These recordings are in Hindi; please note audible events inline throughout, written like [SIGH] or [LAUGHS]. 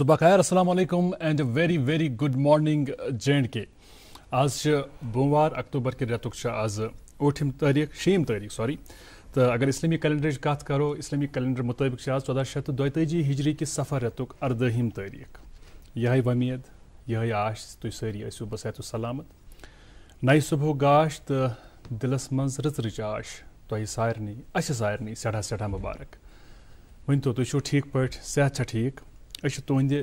सुबह खैर and very very good morning J and K आज बोमवार अक्टूबर के रेतुक आज ओठम तारीख शेम तारीख सॉरी तो अगर इस्लामी कैलेंडर कत करो इस्लामी कैलेंडर मुताबिक आज चौदह शत दी हिजरी के सफर रेतुक अरदहम तारीख यह वमीद यह आश तु तो सारी ऐसो सलामत नई सुबह गाश तो दिलस मज रच रच आश तुह सारे अच्छे सारे सठा सठा मुबारक वन तो तुम तो ठीक पे सेहत अच्छा ठीक अस तुंदि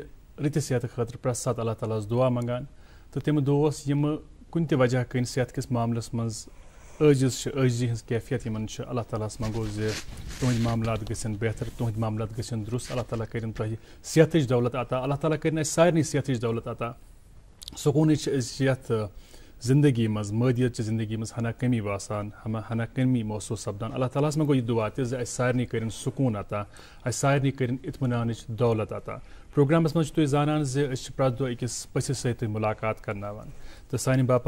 रत सेहत खतर प्रत अल्लाह ताल दुआ मंगान तो तम दोस यम कुन त वजह कन सेहत किस मामलस मज अजिज अजी हज कैफियत इन अल्लाह ताल मंगो ज तुद मामलत ग बेहतर तुद मामलत ग दुरुस्त अल्लाह ताली कर सेहत दौलत अता अल्लाह ताली कर सारे सेहत दौलत अता सकून ये जिंदगी मज मदियत जिंदगी मज हना कमी बसान हम हना कमी महसूस सपदान अल्लाह ताली मे गो यह दुआ तह सारे कर सुकून अता सारे कर इतमान दौलत अता प्रोग्रामस मज तुम जानान जत दो अकिस पसिस मुलाकात करनावान तो सानि बाप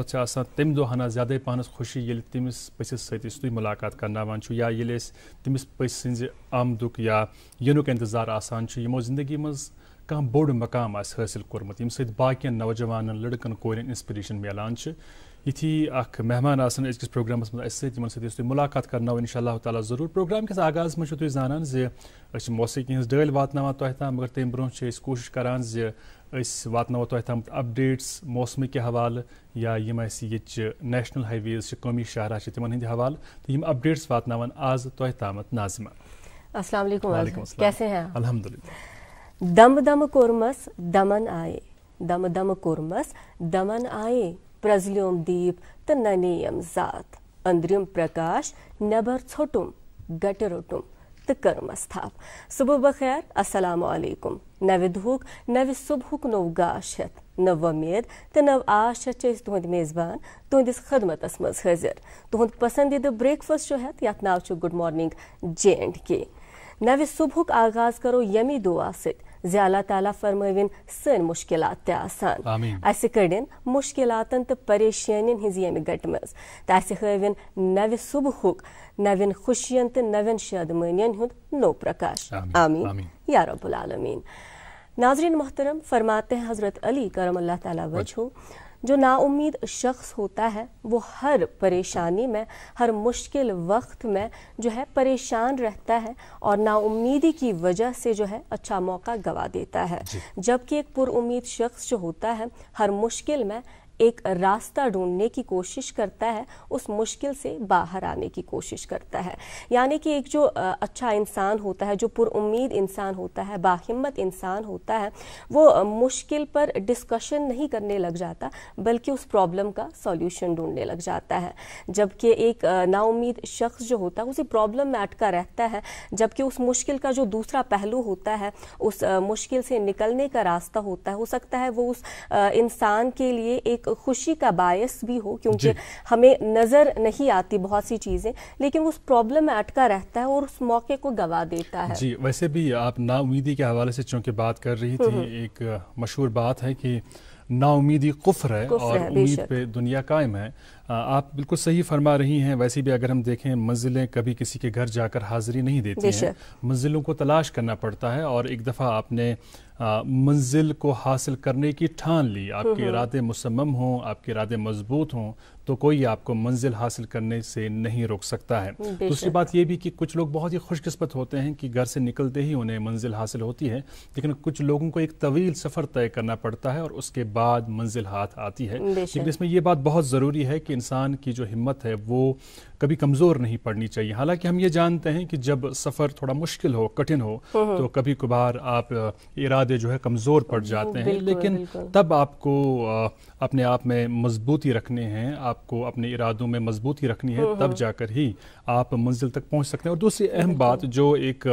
तम दह हना ज्यादा पानस खुशी ये तमिस पसिस सत मुलाकात करनावान या तमिस पस सज आमदुक या यनुक इंतजार आसान जिंदगी मज कम बोड़ मकाम हासिल कोर्मुत यम साकियन नौजवान लड़कन कोर इंस्पिरेशन मिलान इथी अख मेहमान आज अजकिस प्रोग्रामस मज तुम मुलाकात करना इनशा ताली जरूर प्रोग्राम किस आगाज में तुम जानान जो मौसीकी हज डल वातान तुह मगर तम ब्रोह कोशिश करान वातो तुह अपडेट्स मौसम के हवाल या यम ये नेशनल हाईवेज कौमी शाहरा तिम हंद हवाल तो अपडेट्स वातान आज तुह नाजमा नाजिमा कैसे हैं अलहमदिल्ला दम दम कोर्मस दमन आए दम दम कोर्मस दमन आए प्रज्लोम दीप तो ननेम जात अंद्रिम प्रकाश नबर छोटुम गट रोटुम तो कर्मस थप सुबह बखैर अस्सलाम वालेकुम नवि दुहुक नव नो गाश नव उमेद तो नव आश तुंद मेजबान तुंदिस खदमत मज तुद तुंद पसंदीदा ब्रेकफास्ट हत ये नाव good morning J and K नव सुबह आगाज करो यमी दुआ सत ज्याला ताला फरमविन सन मुश्किल ते आसान अस कड़न मुश्किलातन तो परेशानियन हिज यमि गट मज तस हविन नव सुबहुक नवन खुशियन तो नवन शादमानियन हुद नो प्रकाश आमीन या आलमीन नाजरीन मोहतरम फरमाते हैं हजरत अली करम अल्लाह ताला वजहू जो नाउमीद शख्स होता है वो हर परेशानी में हर मुश्किल वक्त में जो है परेशान रहता है और नाउमीदी की वजह से जो है अच्छा मौका गवा देता है जबकि एक पुरुद शख्स जो होता है हर मुश्किल में एक रास्ता ढूंढने की कोशिश करता है उस मुश्किल से बाहर आने की कोशिश करता है यानी कि एक जो अच्छा इंसान होता है जो पुरुद इंसान होता है बाहिम्मत इंसान होता है वो मुश्किल पर डिस्कशन नहीं करने लग जाता बल्कि उस प्रॉब्लम का सॉल्यूशन ढूंढने लग जाता है जबकि एक नाउमीद शख्स जो होता है उसी प्रॉब्लम में अटका रहता है जबकि उस मुश्किल का जो दूसरा पहलू होता है उस मुश्किल से निकलने का रास्ता होता है हो सकता है वो उस इंसान के लिए एक खुशी का बायस भी हो क्योंकि हमें नज़र नहीं आती बहुत सी चीज़ें लेकिन उस प्रॉब्लम में अटका रहता है और उस मौके को गवा देता है जी वैसे भी आप नाउमीदी के हवाले से चूँकि बात कर रही थी हम्म, हम्म। एक मशहूर बात है कि नाउमीदी कुफ्र है कुफर और है, उम्मीद पे दुनिया कायम है आप बिल्कुल सही फरमा रही हैं वैसे भी अगर हम देखें मंजिलें कभी किसी के घर जाकर हाजिरी नहीं देती हैं मंजिलों को तलाश करना पड़ता है और एक दफ़ा आपने मंजिल को हासिल करने की ठान ली आपके इरादे मुसम्म हों आपके इरादे मजबूत हों तो कोई आपको मंजिल हासिल करने से नहीं रोक सकता है दूसरी बात यह भी कि कुछ लोग बहुत ही खुशकस्मत होते हैं कि घर से निकलते ही उन्हें मंजिल हासिल होती है लेकिन कुछ लोगों को एक तवील सफ़र तय करना पड़ता है और उसके बाद मंजिल हाथ आती है लेकिन इसमें यह बात बहुत ज़रूरी है कि इंसान की जो हिम्मत है वो कभी कमज़ोर नहीं पड़नी चाहिए हालांकि हम ये जानते हैं कि जब सफ़र थोड़ा मुश्किल हो कठिन हो हम्म, हम्म। तो कभी कभार आप इरादे जो है कमज़ोर पड़ जाते हैं लेकिन तब आपको अपने आप में मजबूती रखने हैं आपको अपने इरादों में मजबूती रखनी है हम्म, तब जाकर ही आप मंजिल तक पहुँच सकते हैं और दूसरी अहम बात जो एक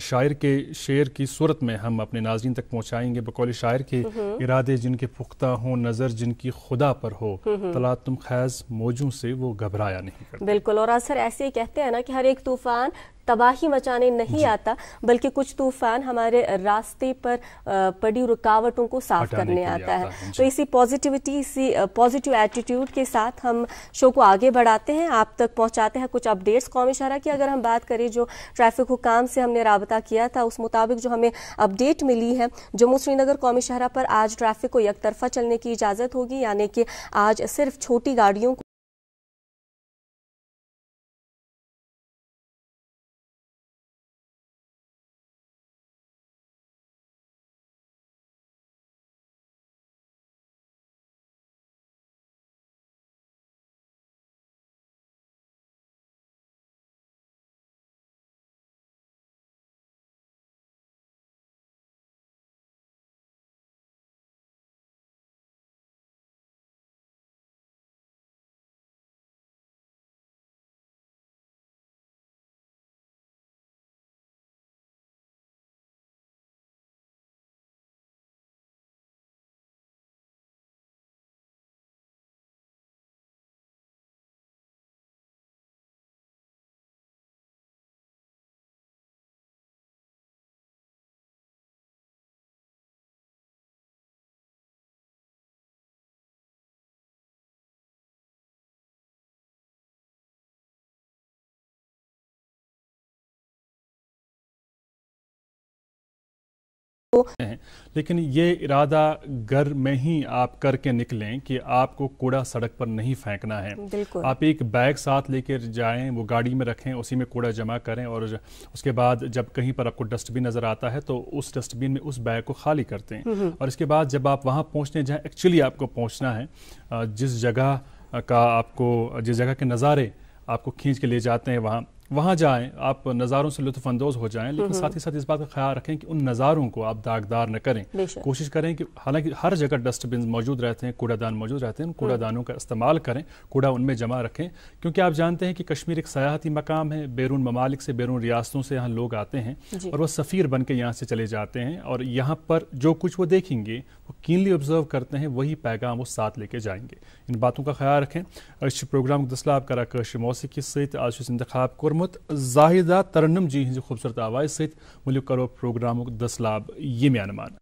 शायर के शेर की सूरत में हम अपने नाजरन तक पहुँचाएंगे बकौल शायर के इरादे जिनके पुख्ता हों नज़र जिनकी खुदा पर हो तला तुम खैज मौजों से वो घबराया नहीं बिल्कुल और असर ऐसे ही कहते हैं ना कि हर एक तूफ़ान तबाही मचाने नहीं आता बल्कि कुछ तूफान हमारे रास्ते पर पड़ी रुकावटों को साफ करने आता है तो इसी पॉजिटिविटी इसी पॉजिटिव एटीट्यूड के साथ हम शो को आगे बढ़ाते हैं आप तक पहुंचाते हैं कुछ अपडेट्स कौमी इशारा की अगर हम बात करें जो ट्रैफिक हुकाम से हमने रबता किया था उस मुताबिक जो हमें अपडेट मिली है जम्मू श्रीनगर कौमी शाहरा पर आज ट्रैफिक को तरफा चलने की इजाज़त होगी यानी कि आज सिर्फ छोटी गाड़ियों लेकिन ये इरादा घर में ही आप करके निकलें कि आपको कूड़ा सड़क पर नहीं फेंकना है आप एक बैग साथ लेकर जाएं वो गाड़ी में रखें उसी में कूड़ा जमा करें और उसके बाद जब कहीं पर आपको डस्टबिन नजर आता है तो उस डस्टबिन में उस बैग को खाली करते हैं हम्म, हम्म। और इसके बाद जब आप वहां पहुंचने जहां एक्चुअली आपको पहुंचना है जिस जगह का आपको जिस जगह के नज़ारे आपको खींच के ले जाते हैं वहाँ वहाँ जाएं आप नज़ारों से लुफानंदोज हो जाएँ लेकिन हम्म। साथ ही साथ इस बात का ख्याल रखें कि उन नज़ारों को आप दागदार न करें कोशिश करें कि हालांकि हर जगह डस्टबिन मौजूद रहते हैं कूड़ादान मौजूद रहते हैं उन हम्म। कूड़ादानों का इस्तेमाल करें कूड़ा उनमें जमा रखें क्योंकि आप जानते हैं कि कश्मीर एक सयाहती मकाम है बैरून ममालिक से बैरून रियासतों से यहाँ लोग आते हैं और वह सफ़ीर बन के यहाँ से चले जाते हैं और यहाँ पर जो कुछ वो देखेंगे वो कीनली ऑब्जर्व करते हैं वही पैगाम वो साथ लेके जाएंगे इन बातों का ख्याल रखें इस प्रोग्राम दसला आप करा कश मौसीकी सज इंतखब कर्मुत जाहिदा तरन्नम जी हज खूबसूरत आवाज सहित वो करो प्रोग्राम दसलाब ये मान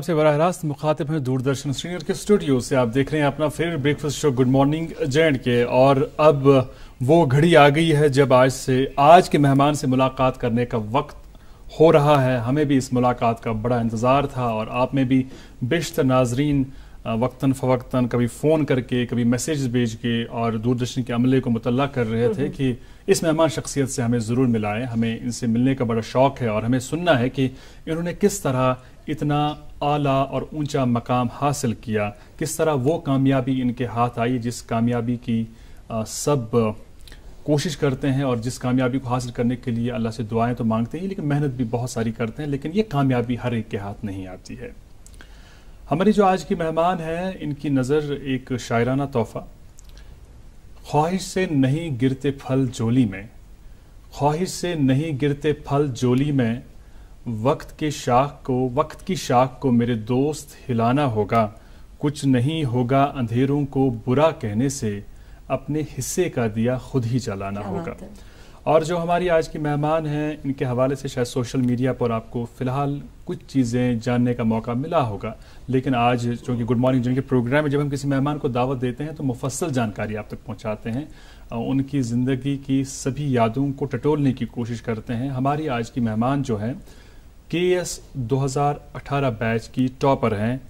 आपसे बरह रास्त मुखातिब हैं दूरदर्शन सीनियर के स्टूडियो से आप देख रहे हैं अपना favourite breakfast show good morning J and K और अब वो घड़ी आ गई है जब आज से आज के मेहमान से मुलाकात करने का वक्त हो रहा है हमें भी इस मुलाकात का बड़ा इंतज़ार था और आप में भी बेशतर नाजरीन वक्ता फ़वक्ता कभी फ़ोन करके कभी मैसेज भेज के और दूरदर्शन के अमले को मुतल कर रहे थे हम्म। कि इस मेहमान शख्सियत से हमें ज़रूर मिलाएं हमें इनसे मिलने का बड़ा शौक़ है और हमें सुनना है कि इन्होंने किस तरह इतना आला और ऊंचा मकाम हासिल किया किस तरह वो कामयाबी इनके हाथ आई जिस कामयाबी की आ, सब कोशिश करते हैं और जिस कामयाबी को हासिल करने के लिए अल्लाह से दुआएं तो मांगते ही लेकिन मेहनत भी बहुत सारी करते हैं लेकिन ये कामयाबी हर एक के हाथ नहीं आती है हमारी जो आज की मेहमान हैं इनकी नज़र एक शायराना तोहफ़ा ख्वाहिश से नहीं गिरते फल जोली में ख्वाहिश से नहीं गिरते फल जोली में वक्त के शाख को वक्त की शाख को मेरे दोस्त हिलाना होगा कुछ नहीं होगा अंधेरों को बुरा कहने से अपने हिस्से का दिया खुद ही जलाना होगा और जो हमारी आज की मेहमान हैं इनके हवाले से शायद सोशल मीडिया पर आपको फ़िलहाल कुछ चीज़ें जानने का मौका मिला होगा लेकिन आज चूँकि गुड मॉर्निंग जिनके प्रोग्राम में जब हम किसी मेहमान को दावत देते हैं तो मुफसल जानकारी आप तक पहुँचाते हैं उनकी ज़िंदगी की सभी यादों को टटोलने की कोशिश करते हैं हमारी आज की मेहमान जो है के एस 2018 बैच की टॉपर हैं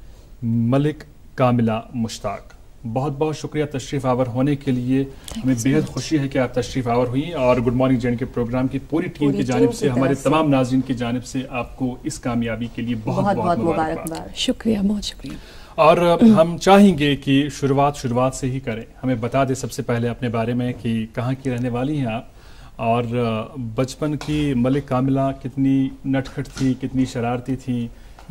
मलिक कामिला मुश्ताक बहुत बहुत शुक्रिया तशरीफ आवर होने के लिए हमें बेहद खुशी है कि आप तशरीफ आवर हुई और गुड मॉर्निंग जैन के प्रोग्राम की पूरी टीम की जानब से हमारे तमाम नाजिन की जानब से आपको इस कामयाबी के लिए बहुत बहुत, बहुत मुबारकबाद शुक्रिया बहुत शुक्रिया और हम चाहेंगे कि शुरुआत शुरुआत से ही करें हमें बता दें सबसे पहले अपने बारे में कि कहाँ की रहने वाली हैं आप और बचपन की मलिक कामिला कितनी नटखट थी कितनी शरारती थी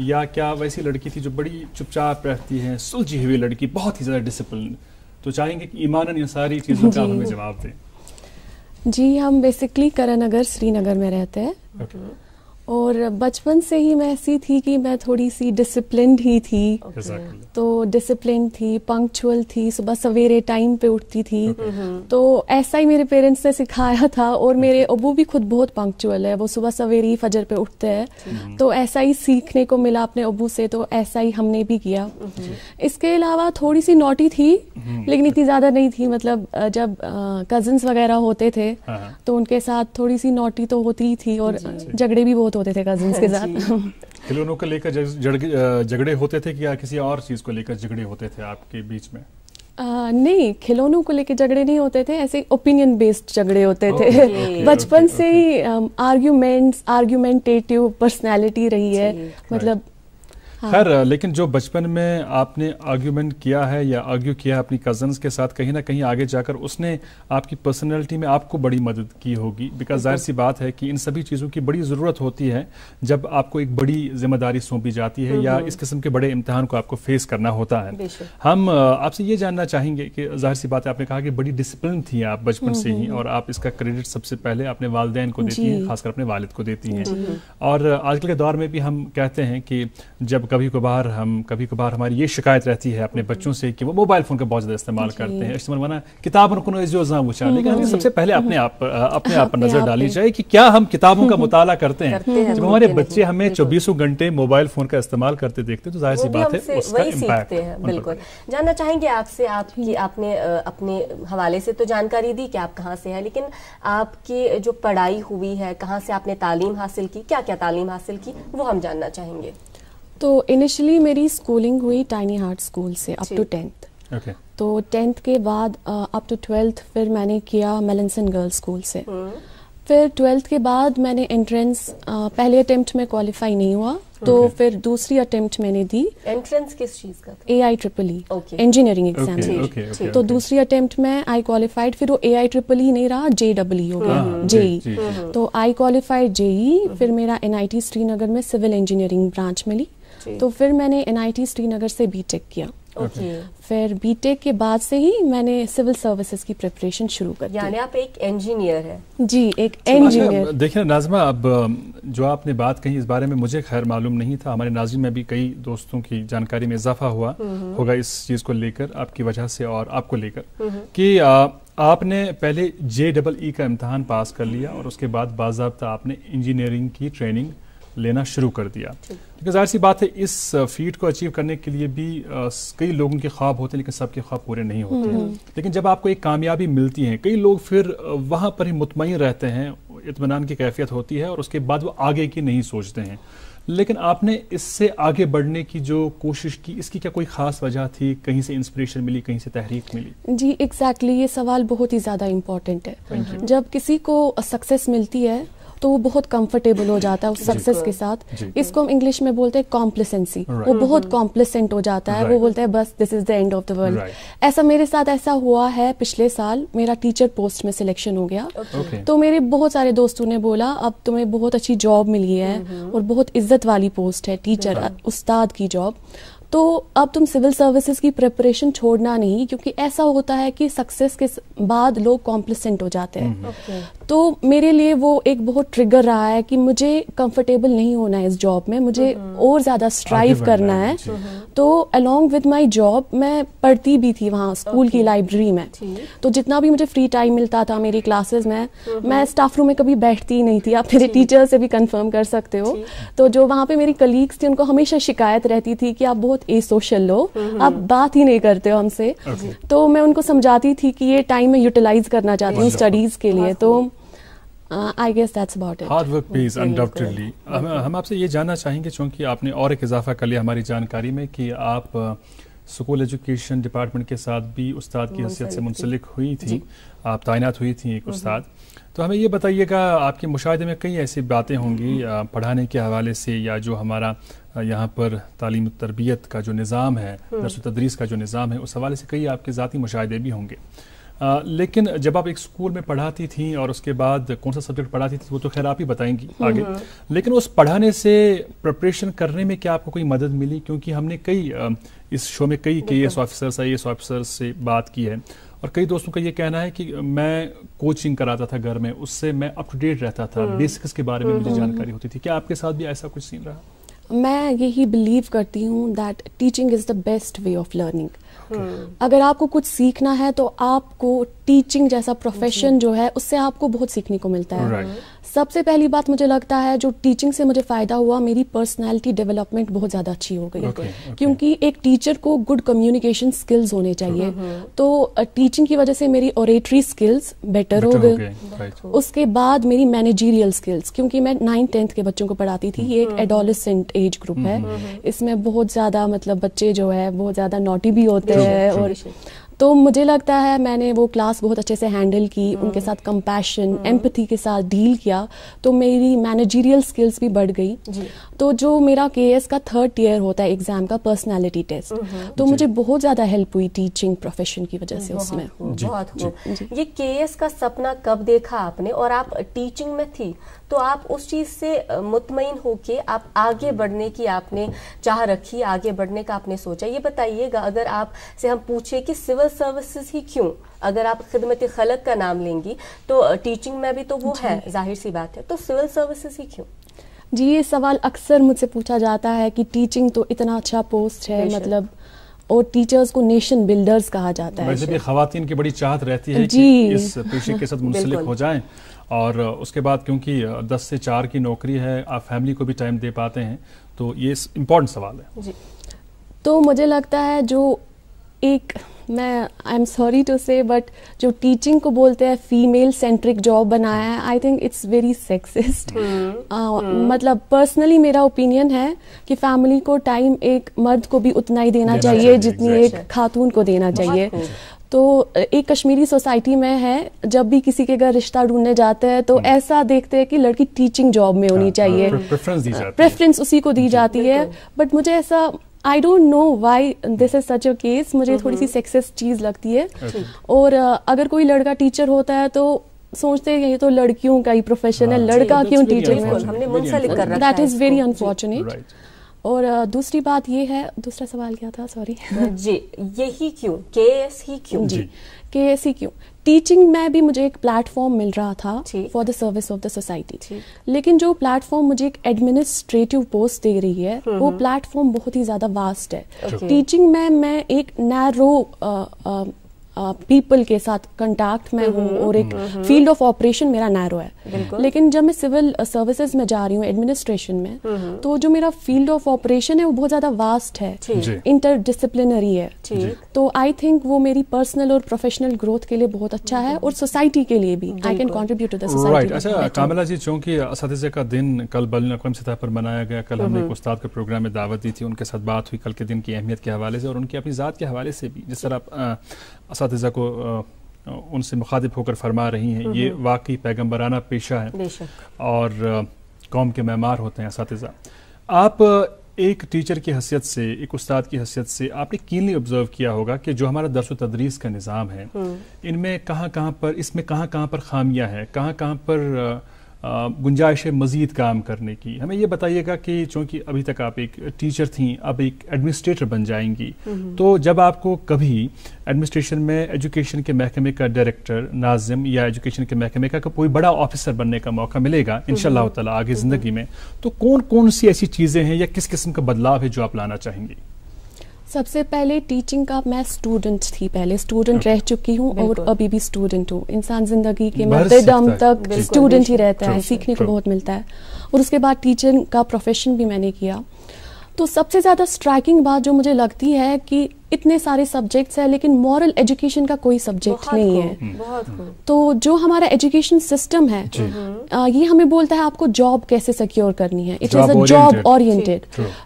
या क्या वैसी लड़की थी जो बड़ी चुपचाप रहती है सुलझी हुई लड़की बहुत ही ज़्यादा डिसिप्लिन तो चाहेंगे कि ईमानन ये सारी चीज़ों का हमें जवाब दें जी हम बेसिकली करण नगर श्रीनगर में रहते हैं okay. और बचपन से ही मैं ऐसी थी कि मैं थोड़ी सी डिसिप्लिन ही थी okay. तो डिसिप्लिन थी पंक्चुअल थी सुबह सवेरे टाइम पे उठती थी okay. Mm-hmm. तो ऐसा ही मेरे पेरेंट्स ने सिखाया था और मेरे अबू भी खुद बहुत पंक्चुअल है वो सुबह सवेरे ही फजर पे उठते हैं mm-hmm. तो ऐसा ही सीखने को मिला अपने अबू से तो ऐसा ही हमने भी किया mm-hmm. इसके अलावा थोड़ी सी नोटी थी लेकिन इतनी ज़्यादा नहीं थी मतलब जब कजन्स वगैरह होते थे हाँ, हाँ। तो उनके साथ थोड़ी सी नोटी तो होती ही थी और झगड़े भी बहुत होते थे कजिन के साथ खिलौनों को लेकर झगड़े होते थे कि या किसी और चीज़ को लेकर झगड़े होते थे आपके बीच में आ, नहीं खिलौनों को लेके झगड़े नहीं होते थे ऐसे ओपिनियन बेस्ड झगड़े होते थे okay, [LAUGHS] बचपन okay. से ही आर्ग्यूमेंट्स आर्ग्यूमेंटेटिव पर्सनालिटी रही है मतलब हाँ। खैर लेकिन जो बचपन में आपने आर्ग्यूमेंट किया है या आर्ग्यू किया है अपनी कजन्स के साथ कहीं ना कहीं आगे जाकर उसने आपकी पर्सनैलिटी में आपको बड़ी मदद की होगी बिकॉज जाहिर सी बात है कि इन सभी चीज़ों की बड़ी ज़रूरत होती है जब आपको एक बड़ी जिम्मेदारी सौंपी जाती है या इस किस्म के बड़े इम्तहान को आपको फेस करना होता है हम आपसे ये जानना चाहेंगे कि जाहिर सी बात है आपने कहा कि बड़ी डिसिप्लिन थी आप बचपन से ही और आप इसका क्रेडिट सबसे पहले अपने वालदेन को देती हैं खासकर अपने वालिद को देती हैं और आजकल के दौर में भी हम कहते हैं कि जब कभी कभार हम कभी कभार हमारी ये शिकायत रहती है अपने बच्चों से कि वो मोबाइल फ़ोन का बहुत ज़्यादा इस्तेमाल करते हैं इस्तेमाल माना किताबों को इल्ज़ाम पूछा हम्म, लेकिन हमें सबसे पहले अपने आप हम्म। अपने आप पर नज़र डाली जाए कि क्या हम किताबों का हम्म, मुताला करते हैं जब हमारे बच्चे हमें चौबीसों घंटे मोबाइल फ़ोन का इस्तेमाल करते देखते हैं तो जाहिर सी बात है उसका इम्पैक्ट बिल्कुल जानना चाहेंगे आपसे आपकी आपने अपने हवाले से तो जानकारी दी कि आप कहाँ से हैं लेकिन आपकी जो पढ़ाई हुई है कहाँ से आपने तालीम हासिल की क्या क्या तालीम हासिल की वो हम जानना चाहेंगे तो इनिशियली मेरी स्कूलिंग हुई टाइनी हार्ट स्कूल से अप टू टेंथ तो टेंथ के बाद अप टू ट्वेल्थ फिर मैंने किया मेलनसन गर्ल्स स्कूल से हम्म। फिर ट्वेल्थ के बाद मैंने एंट्रेंस पहले अटेम्प्ट में क्वालिफाई नहीं हुआ तो okay. फिर दूसरी अटेम्प्ट मैंने दी एंट्रेंस किस चीज का A I triple E engineering exam तो दूसरी अटेम्प्ट में आई क्वालिफाइड फिर वो ए आई ट्रिपल ई नहीं रहा जे डबल ई हो गया जेई हाँ, e। e, e। हम्म, हम्म। तो आई क्वालिफाइड जेई फिर मेरा एनआईटी श्रीनगर में सिविल इंजीनियरिंग ब्रांच मिली तो फिर मैंने एन श्रीनगर से बी किया Okay. फिर बीटेक के बाद से ही मैंने सिविल सर्विसेज की प्रिपरेशन शुरू कर यानी आप एक इंजीनियर है जी एक इंजीनियर देखिए नाजमा अब जो आपने बात कही इस बारे में मुझे खैर मालूम नहीं था हमारे नाजिम में भी कई दोस्तों की जानकारी में इजाफा हुआ हम्म, हम्म। होगा इस चीज़ को लेकर आपकी वजह से और आपको लेकर हम्म, कि आपने पहले जे डबल ई का इम्तहान पास कर लिया और उसके बाद बाबा आपने इंजीनियरिंग की ट्रेनिंग लेना शुरू कर दिया लेकिन जाहिर सी बात है इस फीट को अचीव करने के लिए भी कई लोगों के ख्वाब होते हैं लेकिन सबके ख्वाब पूरे नहीं होते हैं हम्म। लेकिन जब आपको एक कामयाबी मिलती है कई लोग फिर वहां पर ही मुतमिन रहते हैं इतमान की कैफियत होती है और उसके बाद वो आगे की नहीं सोचते हैं लेकिन आपने इससे आगे बढ़ने की जो कोशिश की इसकी क्या कोई ख़ास वजह थी कहीं से इंस्पिरेशन मिली कहीं से तहरीक मिली जी एग्जैक्टली exactly, ये सवाल बहुत ही ज़्यादा इम्पोर्टेंट है जब किसी को सक्सेस मिलती है तो वो बहुत कंफर्टेबल हो जाता है उस सक्सेस के साथ इसको हम इंग्लिश में बोलते हैं कॉम्प्लिसेंसी वो बहुत कॉम्प्लेसेंट हो जाता है वो बोलते हैं बस this is the end of the world ऐसा मेरे साथ ऐसा हुआ है पिछले साल मेरा टीचर पोस्ट में सिलेक्शन हो गया तो मेरे बहुत सारे दोस्तों ने बोला अब तुम्हें बहुत अच्छी जॉब मिली है mm-hmm. और बहुत इज्जत वाली पोस्ट है टीचर mm-hmm. उस्ताद की जॉब तो अब तुम सिविल सर्विसेज की प्रिपरेशन छोड़ना नहीं क्योंकि ऐसा होता है कि सक्सेस के बाद लोग कॉम्प्लिसेंट हो जाते हैं mm-hmm. okay. तो मेरे लिए वो एक बहुत ट्रिगर रहा है कि मुझे कंफर्टेबल नहीं होना है इस जॉब में मुझे हम्म। और ज़्यादा स्ट्राइव करना है हम्म। तो अलोंग विद माई जॉब मैं पढ़ती भी थी वहाँ स्कूल की लाइब्रेरी में तो जितना भी मुझे फ्री टाइम मिलता था मेरी क्लासेस में हम्म। मैं स्टाफ रूम में कभी बैठती ही नहीं थी आप मेरे टीचर से भी कंफर्म कर सकते हो तो जो वहाँ पे मेरी कलीग्स थी उनको हमेशा शिकायत रहती थी कि आप बहुत ए सोशल लो आप बात ही नहीं करते हो हमसे तो मैं उनको समझाती थी कि ये टाइम मैं यूटिलाइज करना चाहती हूँ स्टडीज़ के लिए तो I guess that's about it hard work pays undoubtedly हम आपसे ये जानना चाहेंगे क्योंकि आपने और एक इजाफा कर लिया हमारी जानकारी में कि आप uh, स्कूल एजुकेशन डिपार्टमेंट के साथ भी उस्ताद की हैसियत से मुंसलिक हुई थी आप तैनात हुई थी एक हम्म। उस्ताद तो हमें ये बताइएगा आपके मुशाहे में कई ऐसी बातें होंगी हम्म। uh, पढ़ाने के हवाले से या जो हमारा uh, यहाँ पर तालीम तरबियत का जो निज़ाम है हम्म। दरस तदरीस का जो निज़ाम है उस हवाले से कई आपके ज़ाती मुशाहे भी होंगे लेकिन जब आप एक स्कूल में पढ़ाती थी और उसके बाद कौन सा सब्जेक्ट पढ़ाती थी वो तो खैर आप ही बताएंगी हम्म, आगे हम्म। लेकिन उस पढ़ाने से प्रिपरेशन करने में क्या आपको कोई मदद मिली क्योंकि हमने कई इस शो में कई K S officers I S officer से बात की है और कई दोस्तों का ये कहना है कि मैं कोचिंग कराता था घर में उससे मैं अप टू डेट रहता था बेसिक्स हम्म। के बारे में मुझे जानकारी होती थी क्या आपके साथ भी ऐसा कुछ सीन रहा मैं यही बिलीव करती हूँ that teaching is the best way of learning Hmm. अगर आपको कुछ सीखना है तो आपको टीचिंग जैसा प्रोफेशन जो है उससे आपको बहुत सीखने को मिलता है सबसे पहली बात मुझे लगता है जो टीचिंग से मुझे फ़ायदा हुआ मेरी पर्सनैलिटी डेवलपमेंट बहुत ज़्यादा अच्छी हो गई okay, okay. क्योंकि एक टीचर को गुड कम्युनिकेशन स्किल्स होने चाहिए हम्म, हम्म, हम्म। तो टीचिंग की वजह से मेरी ओरेटरी स्किल्स बेटर हो गई उसके बाद मेरी मैनेजीरियल स्किल्स क्योंकि मैं नाइन्थ टेंथ के बच्चों को पढ़ाती थी ये एक एडोलिसेंट एज ग्रुप है इसमें बहुत ज़्यादा मतलब बच्चे जो है बहुत ज़्यादा नोटी भी होते हैं और तो मुझे लगता है मैंने वो क्लास बहुत अच्छे से हैंडल की हाँ। उनके साथ कंपैशन एम्पथी हाँ। के साथ डील किया तो मेरी मैनेजीरियल स्किल्स भी बढ़ गई तो जो मेरा के का थर्ड ईयर होता है एग्जाम का पर्सनैलिटी टेस्ट हाँ। तो मुझे बहुत ज़्यादा हेल्प हुई टीचिंग प्रोफेशन की वजह से उसमें बहुत ये के का सपना कब देखा आपने और आप टीचिंग में थी तो आप उस चीज़ से मुतमिन होके आप आगे बढ़ने की आपने चाह रखी आगे बढ़ने का आपने सोचा ये बताइएगा अगर आप से हम पूछे कि सिविल सर्विसेज ही क्यों अगर आप खिदमत खलक का नाम लेंगी तो टीचिंग में भी तो वो है जाहिर सी बात है तो सिविल सर्विसेज ही क्यों जी ये सवाल अक्सर मुझसे पूछा जाता है कि टीचिंग तो इतना अच्छा पोस्ट है मतलब और टीचर्स को नेशन बिल्डर्स कहा जाता है वैसे भी खातन की बड़ी चाहत रहती है कि इस पेशे के साथ मुंसलिक हो जाएं और उसके बाद क्योंकि दस से चार की नौकरी है आप फैमिली को भी टाइम दे पाते हैं तो ये इम्पोर्टेंट सवाल है जी तो मुझे लगता है जो एक मैं I am sorry to say but जो टीचिंग को बोलते हैं फीमेल सेंट्रिक जॉब बनाया है I think it's very sexist मतलब पर्सनली मेरा ओपिनियन है कि फैमिली को टाइम एक मर्द को भी उतना ही देना, देना चाहिए, चाहिए जितनी exactly. एक खातून को देना चाहिए तो एक कश्मीरी सोसाइटी में है जब भी किसी के घर रिश्ता ढूंढने जाते हैं तो हम्म। ऐसा देखते हैं कि लड़की टीचिंग जॉब में होनी हाँ, चाहिए हाँ, प्रेफरेंस उसी को दी जाती है बट मुझे ऐसा I don't know why this is such a case मुझे थोड़ी सी सक्सेस चीज़ लगती है अच्छा। और अगर कोई लड़का टीचर होता है तो सोचते हैं ये तो लड़कियों का ही प्रोफेशन है हाँ, लड़का तो क्यों टीचर है दैट इज वेरी अनफॉर्चुनेट और दूसरी बात ये है दूसरा सवाल क्या था सॉरी जी यही क्यों के एस ही क्यों जी के एस ही क्यों टीचिंग में भी मुझे एक प्लेटफॉर्म मिल रहा था for the service of the society लेकिन जो प्लेटफॉर्म मुझे एक एडमिनिस्ट्रेटिव पोस्ट दे रही है हम्म, वो प्लेटफॉर्म हम्म। बहुत ही ज्यादा वास्ट है टीचिंग में मैं एक नैरो पीपल के साथ कंटैक्ट में हूँ हम्म, और एक फील्ड ऑफ ऑपरेशन मेरा नैरो है लेकिन जब मैं सिविल सर्विसेज में जा रही हूँ एडमिनिस्ट्रेशन में हम्म। तो जो मेरा फील्ड ऑफ ऑपरेशन है वो बहुत ज़्यादा वास्ट है इंटरडिसिप्लिनरी है तो आई थिंक वो मेरी पर्सनल और प्रोफेशनल ग्रोथ के लिए बहुत अच्छा है और सोसाइटी के लिए भी I can contribute to the अच्छा कामिला जी चूंकि का दिन कल बैन सतह पर मनाया गया कल हमने हम्म। एक उस्ताद के प्रोग्राम में दावत दी थी उनके साथ बात हुई कल के दिन की अहमियत के हवाले से और उनकी अपनी ज़ात के हवाले से भी जिस तरह आप इस को उनसे मुखातिब होकर फरमा रही हैं ये हम्म। वाकई पैगम्बराना पेशा है और कौम के मैमार होते हैं इस आप एक टीचर की हैसियत से एक उस्ताद की हैसियत से आपने कीनली ऑब्जर्व किया होगा कि जो हमारा दरस तदरीस का निज़ाम है हम्म। इनमें कहाँ कहाँ पर इसमें कहाँ कहाँ पर खामियाँ हैं कहाँ कहाँ पर गुंजाइश है मज़ीद काम करने की हमें ये बताइएगा कि चूंकि अभी तक आप एक टीचर थीं अब एक एडमिनिस्ट्रेटर बन जाएंगी हम्म। तो जब आपको कभी एडमिनिस्ट्रेशन में एजुकेशन के महकमे का डायरेक्टर नाजिम या एजुकेशन के महकमे का कोई बड़ा ऑफिसर बनने का मौका मिलेगा हम्म। इन ताला आगे ज़िंदगी में तो कौन कौन सी ऐसी चीज़ें हैं या किस किस्म का बदलाव है जो आप लाना चाहेंगी सबसे पहले टीचिंग का मैं स्टूडेंट थी पहले स्टूडेंट रह चुकी हूँ और अभी भी स्टूडेंट हूँ इंसान जिंदगी के मध्य दम तक स्टूडेंट ही रहता है सीखने को बहुत मिलता है और उसके बाद टीचिंग का प्रोफेशन भी मैंने किया तो सबसे ज़्यादा स्ट्राइकिंग बात जो मुझे लगती है कि इतने सारे सब्जेक्ट्स हैं लेकिन मॉरल एजुकेशन का कोई सब्जेक्ट नहीं है हम्म। तो जो हमारा एजुकेशन सिस्टम है हम्म। आ, ये हमें बोलता है आपको जॉब कैसे सिक्योर करनी है it is a job oriented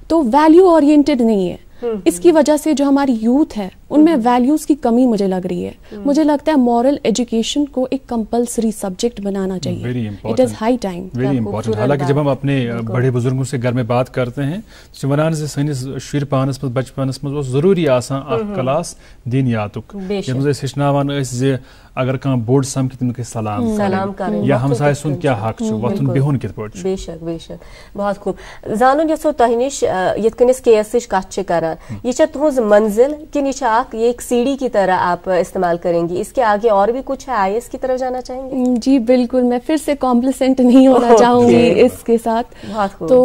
तो वैल्यू ओरिएंटेड नहीं है इसकी वजह से जो हमारी यूथ है उनमें वैल्यूज़ की कमी मुझे लग रही है hmm. मुझे लगता है मॉरल एजुकेशन को एक कंपलसरी सब्जेक्ट बनाना चाहिए it is high time very important हालांकि जब हम अपने बड़े बुजुर्गों से घर में बात करते हैं वनान सैनिस शुर पानस मज बचपनस मज जरूरी आसान क्लास hmm, hmm. दिन यातुक जब इस जे अगर कहाँ बोर्ड सम की तुमके सलाम सलाम करें या हमसाय सुन क्या हक छु वथुन बिहुन कित पोच बेशक बेशक बहुत खूब जानन यसो तहनिश यत कनिस केस कथ छ ये छ तुज मंजिल किन ये पाक ये एक सीढ़ी की तरह आप इस्तेमाल करेंगी इसके आगे और भी कुछ है आई की तरफ जाना चाहेंगे जी बिल्कुल मैं फिर से कॉम्प्लिसेंट नहीं होना [LAUGHS] चाहूंगी इसके साथ तो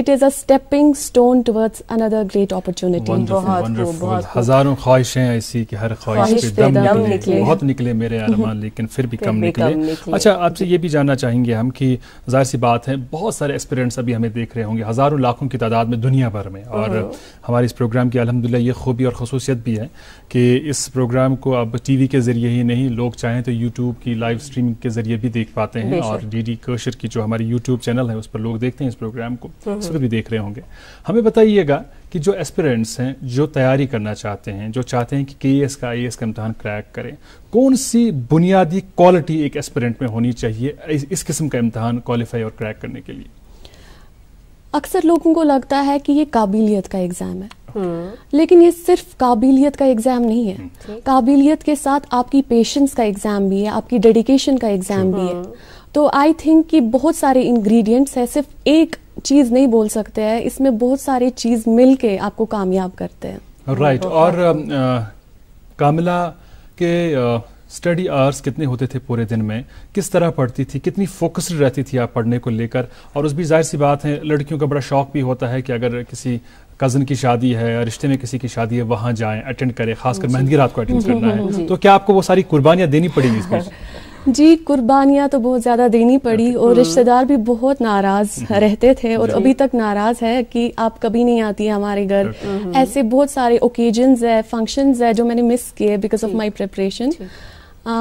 it is a stepping stone towards another great opportunity हज़ारों ख्वाहिशें ऐसी कि हर ख्वाहिश पे दम, निकले, निकले बहुत निकले मेरे [LAUGHS] अरमान लेकिन फिर भी कम निकले।, निकले अच्छा आपसे ये भी जानना चाहेंगे हम कि जाहिर सी बात है बहुत सारे एक्सपेरेंट्स अभी हमें देख रहे होंगे हज़ारों लाखों की तादाद में दुनिया भर में और हमारे इस प्रोग्राम की अलहमदिल्ला ये खूबी और खसूसियत भी है कि इस प्रोग्राम को अब टी वी के ज़रिए ही नहीं लोग चाहें तो यूट्यूब की लाइव स्ट्रीमिंग के ज़रिए भी देख पाते हैं और डी डी कशर की जो हमारी यूट्यूब चैनल है उस पर लोग देखते हैं इस प्रोग्राम को हम्म। तस्वीर भी देख रहे होंगे हमें बताइएगा कि जो एस्पिरेंट्स हैं जो तैयारी करना चाहते हैं जो चाहते हैं कि के एस का आई एस का इम्तहान क्रैक करें कौन सी बुनियादी क्वालिटी एक एस्पिरेंट में होनी चाहिए इस, इस किस्म का इम्तहान क्वालिफाई और क्रैक करने के लिए अक्सर लोगों को लगता है कि ये काबिलियत का एग्ज़ाम है हम्म। लेकिन ये सिर्फ काबिलियत का एग्ज़ाम नहीं है काबिलियत के साथ आपकी पेशेंस का एग्ज़ाम भी है आपकी डेडिकेशन का एग्ज़ाम भी है हम्म। तो आई थिंक कि बहुत सारे इंग्रेडिएंट्स है सिर्फ एक चीज़ नहीं बोल सकते हैं इसमें बहुत सारी चीज़ मिलके आपको कामयाब करते हैं राइट right. और कामिला के स्टडी आवर्स कितने होते थे पूरे दिन में किस तरह पढ़ती थी कितनी फोकस्ड रहती थी आप पढ़ने को लेकर और उस भी जाहिर सी बात है लड़कियों का बड़ा शौक भी होता है कि अगर किसी कज़न की शादी है रिश्ते में किसी की शादी है वहाँ जाएं अटेंड करें खासकर मेहंदी रात को अटेंड [LAUGHS] करना है तो क्या आपको वो सारी कुर्बानियाँ देनी पड़ेगी इस बीच [LAUGHS] जी कुर्बानियाँ तो बहुत ज़्यादा देनी पड़ी हाँ, और हाँ। रिश्तेदार भी बहुत नाराज़ हम्म, हम्म। रहते थे और अभी तक नाराज़ है कि आप कभी नहीं आती हमारे घर हाँ, ऐसे बहुत सारे ओकेजन है फंक्शन है जो मैंने मिस किए because of my preparation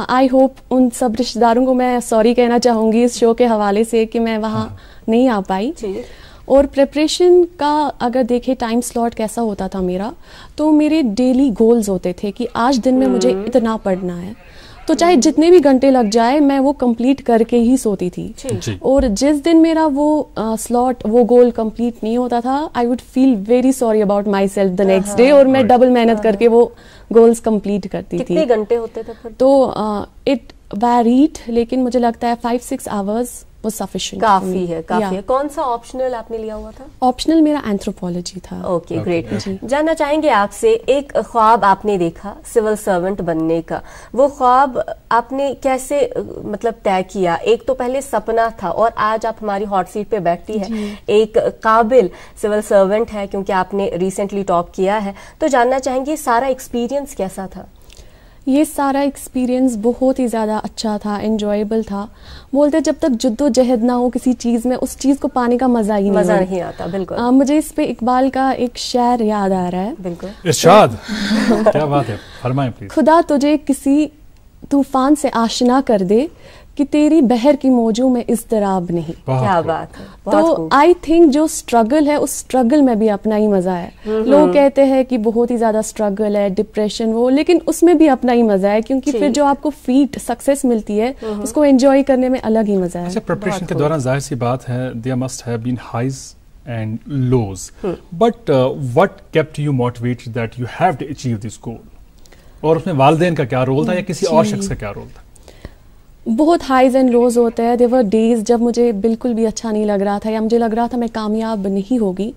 I hope उन सब रिश्तेदारों को मैं सॉरी कहना चाहूँगी इस शो के हवाले से कि मैं वहाँ नहीं आ पाई और प्रिपरेशन का अगर देखें टाइम स्लॉट कैसा होता था मेरा तो मेरे डेली गोल्स होते थे कि आज दिन में मुझे हम्म। इतना पढ़ना है तो चाहे जितने भी घंटे लग जाए मैं वो कंप्लीट करके ही सोती थी और जिस दिन मेरा वो स्लॉट वो गोल कंप्लीट नहीं होता था I would feel very sorry about myself the next day और मैं डबल मेहनत हाँ। करके वो गोल्स कंप्लीट करती थी कितने घंटे होते थे तो इट वैरीड लेकिन मुझे लगता है फाइव सिक्स आवर्स वो सफिशियंट काफी है काफी है कौन सा ऑप्शनल आपने लिया हुआ था ऑप्शनल मेरा एंथ्रोपोलॉजी था ओके ग्रेट जानना चाहेंगे आपसे एक ख्वाब आपने देखा सिविल सर्वेंट बनने का वो ख्वाब आपने कैसे मतलब तय किया एक तो पहले सपना था और आज आप हमारी हॉट सीट पे बैठती है एक काबिल सिविल सर्वेंट है क्योंकि आपने रिसेंटली टॉप किया है तो जानना चाहेंगे सारा एक्सपीरियंस कैसा था ये सारा एक्सपीरियंस बहुत ही ज़्यादा अच्छा था इन्जॉयबल था बोलते जब तक जद्दोजहद ना हो किसी चीज़ में उस चीज़ को पाने का मज़ा ही मज़ा नहीं, नहीं आता बिल्कुल आ, मुझे इस पे इकबाल का एक शेर याद आ रहा है बिल्कुल [LAUGHS] क्या बात है फरमाएं प्लीज खुदा तुझे किसी तूफान से आशना कर दे कि तेरी बहर की मौजों में इजतराब नहीं क्या बात है तो आई थिंक जो स्ट्रगल है उस स्ट्रगल में भी अपना ही मजा है हम्म। लोग कहते हैं कि बहुत ही ज्यादा स्ट्रगल है डिप्रेशन वो लेकिन उसमें भी अपना ही मजा है क्योंकि फिर जो आपको फीट सक्सेस मिलती है हम्म। उसको एंजॉय करने में अलग ही मजा है अच्छा प्रिपरेशन के दौरान जाहिर सी बात है there must have been highs and lows. Hmm. But uh, what kept you motivated that you have to achieve और उसमें वालदेन का क्या रोल था या किसी और शख्स का क्या रोल था बहुत हाईज एंड लोज होते हैं देवर डेज जब मुझे बिल्कुल भी अच्छा नहीं लग रहा था या मुझे लग रहा था मैं कामयाब नहीं होगी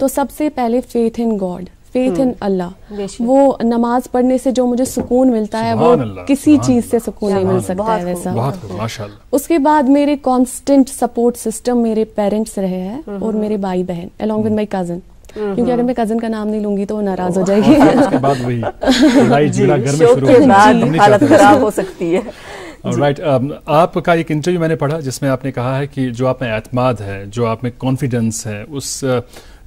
तो सबसे पहले faith in God faith in Allah वो नमाज पढ़ने से जो मुझे सुकून मिलता है वो किसी चीज से सुकून नहीं मिल सकता है वैसा उसके बाद मेरे कांस्टेंट सपोर्ट सिस्टम मेरे पेरेंट्स रहे हैं और मेरे भाई बहन अलोंग विद माई कजन क्योंकि अगर मैं कजन का नाम नहीं लूंगी तो नाराज हो जाएगी उसके बाद वही लड़ाई [LAUGHS] झगड़ा घर में शुरू हो सकती है राइट right, um, आपका एक इंटरव्यू मैंने पढ़ा जिसमें आपने कहा है कि जो आप में एतमाद है जो आप में कॉन्फिडेंस है उस uh,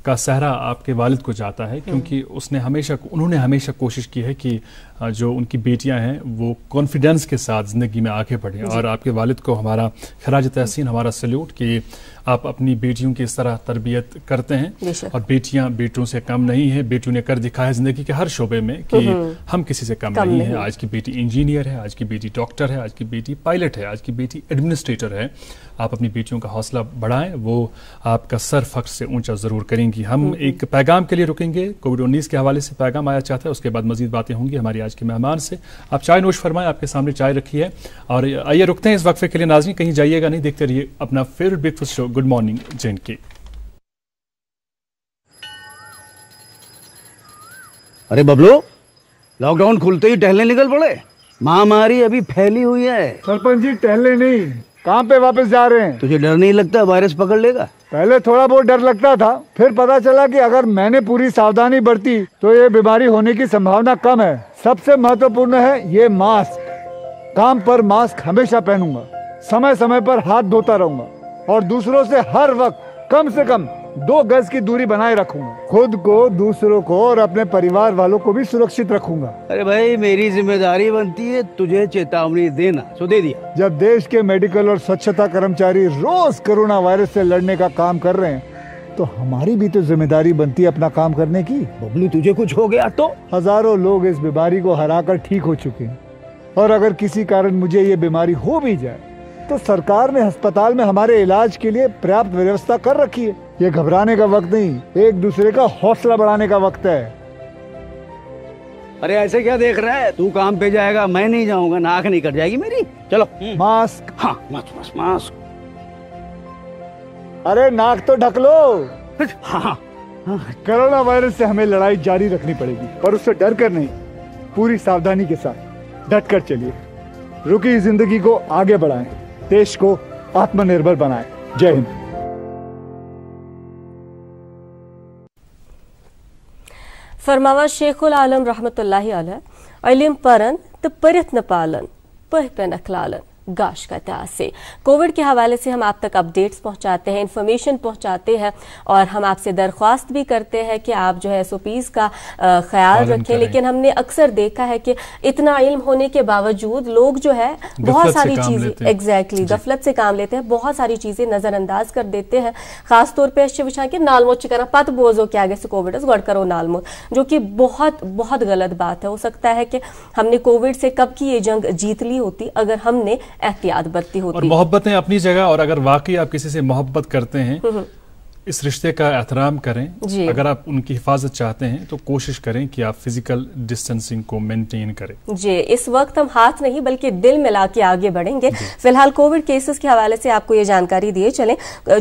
का सहरा आपके वालिद को जाता है हम्म। क्योंकि उसने हमेशा उन्होंने हमेशा कोशिश की है कि uh, जो उनकी बेटियां हैं वो कॉन्फिडेंस के साथ ज़िंदगी में आगे बढ़ें और आपके वालिद को हमारा खराज तहसीन हमारा सल्यूट कि आप अपनी बेटियों की इस तरह तरबियत करते हैं और बेटियां बेटों से कम नहीं है बेटियों ने कर दिखाया जिंदगी के हर शोबे में कि हम्म। हम किसी से कम, कम नहीं, नहीं है आज की बेटी इंजीनियर है आज की बेटी डॉक्टर है आज की बेटी पायलट है आज की बेटी एडमिनिस्ट्रेटर है आप अपनी बेटियों का हौसला बढ़ाएं वो आपका सर फख्र से ऊंचा ज़रूर करेंगी हम हम्म। एक पैगाम के लिए रुकेंगे कोविड उन्नीस के हवाले से पैगाम आया चाहता है उसके बाद मजीद बातें होंगी हमारी आज के मेहमान से आप चाय नोश फरमाएं आपके सामने चाय रखी है और आइए रुकते हैं इस वक्फे के लिए नाजी कहीं जाइएगा नहीं देखते रहिए अपना favourite breakfast show good morning J K अरे बबलू लॉकडाउन खुलते ही टहलने निकल पड़े महामारी अभी फैली हुई है सरपंच जी टहले नहीं कहाँ पे वापस जा रहे हैं तुझे डर नहीं लगता वायरस पकड़ लेगा पहले थोड़ा बहुत डर लगता था फिर पता चला कि अगर मैंने पूरी सावधानी बरती तो ये बीमारी होने की संभावना कम है सबसे महत्वपूर्ण है ये मास्क काम पर मास्क हमेशा पहनूंगा समय समय पर हाथ धोता रहूंगा और दूसरों से हर वक्त कम से कम दो गज की दूरी बनाए रखूंगा खुद को दूसरों को और अपने परिवार वालों को भी सुरक्षित रखूंगा अरे भाई मेरी जिम्मेदारी बनती है तुझे चेतावनी देना सो दे दिया जब देश के मेडिकल और स्वच्छता कर्मचारी रोज कोरोना वायरस से लड़ने का काम कर रहे हैं तो हमारी भी तो जिम्मेदारी बनती है अपना काम करने की बबलू तुझे कुछ हो गया तो हजारों लोग इस बीमारी को हरा ठीक हो चुके हैं और अगर किसी कारण मुझे ये बीमारी हो भी जाए तो सरकार ने अस्पताल में हमारे इलाज के लिए पर्याप्त व्यवस्था कर रखी है ये घबराने का वक्त नहीं एक दूसरे का हौसला बढ़ाने का वक्त है अरे ऐसे क्या देख रहा है तू काम पे जाएगा मैं नहीं जाऊंगा नाक नहीं कट जाएगी मेरी चलो हम्म। मास्क हाँ मास्क मास्क मास्क अरे नाक तो ढक लो हाँ, हाँ कोरोना वायरस से हमें लड़ाई जारी रखनी पड़ेगी पर उससे डर कर नहीं पूरी सावधानी के साथ डट कर चलिए रुकी जिंदगी को आगे बढ़ाएं देश को आत्मनिर्भर बनाए जय हिंद फरमावा शेखुल आलम रहमतुल्लाहि अलैह इलम परन तो परित न पालन पह पे नखलालन गाश का इतिहास से कोविड के हवाले से हम आप तक अपडेट्स पहुंचाते हैं इन्फॉर्मेशन पहुंचाते हैं और हम आपसे दरख्वास्त भी करते हैं कि आप जो है एस का ख्याल रखें लेकिन हमने अक्सर देखा है कि इतना इल्म होने के बावजूद लोग जो है बहुत सारी चीजें एग्जैक्टली गफलत से काम लेते हैं बहुत सारी चीजें नजरअंदाज कर देते हैं खासतौर पर अच्छे विशा के नालमो चिकन पत बोझो के आगे से कोविड गौर करो नालमो जो कि बहुत बहुत गलत बात है हो सकता है कि हमने कोविड से कब की ये जंग जीत ली होती अगर हमने एहतियात बरती होती और मोहब्बतें अपनी जगह और अगर वाकई आप किसी से मोहब्बत करते हैं हम्म। इस रिश्ते का एहतराम करें अगर आप उनकी हिफाजत चाहते हैं तो कोशिश करें कि आप फिजिकल डिस्टेंसिंग को मेंटेन करें जी इस वक्त हम हाथ नहीं बल्कि दिल मिला के आगे बढ़ेंगे फिलहाल कोविड केसेस के हवाले से आपको ये जानकारी दिए चले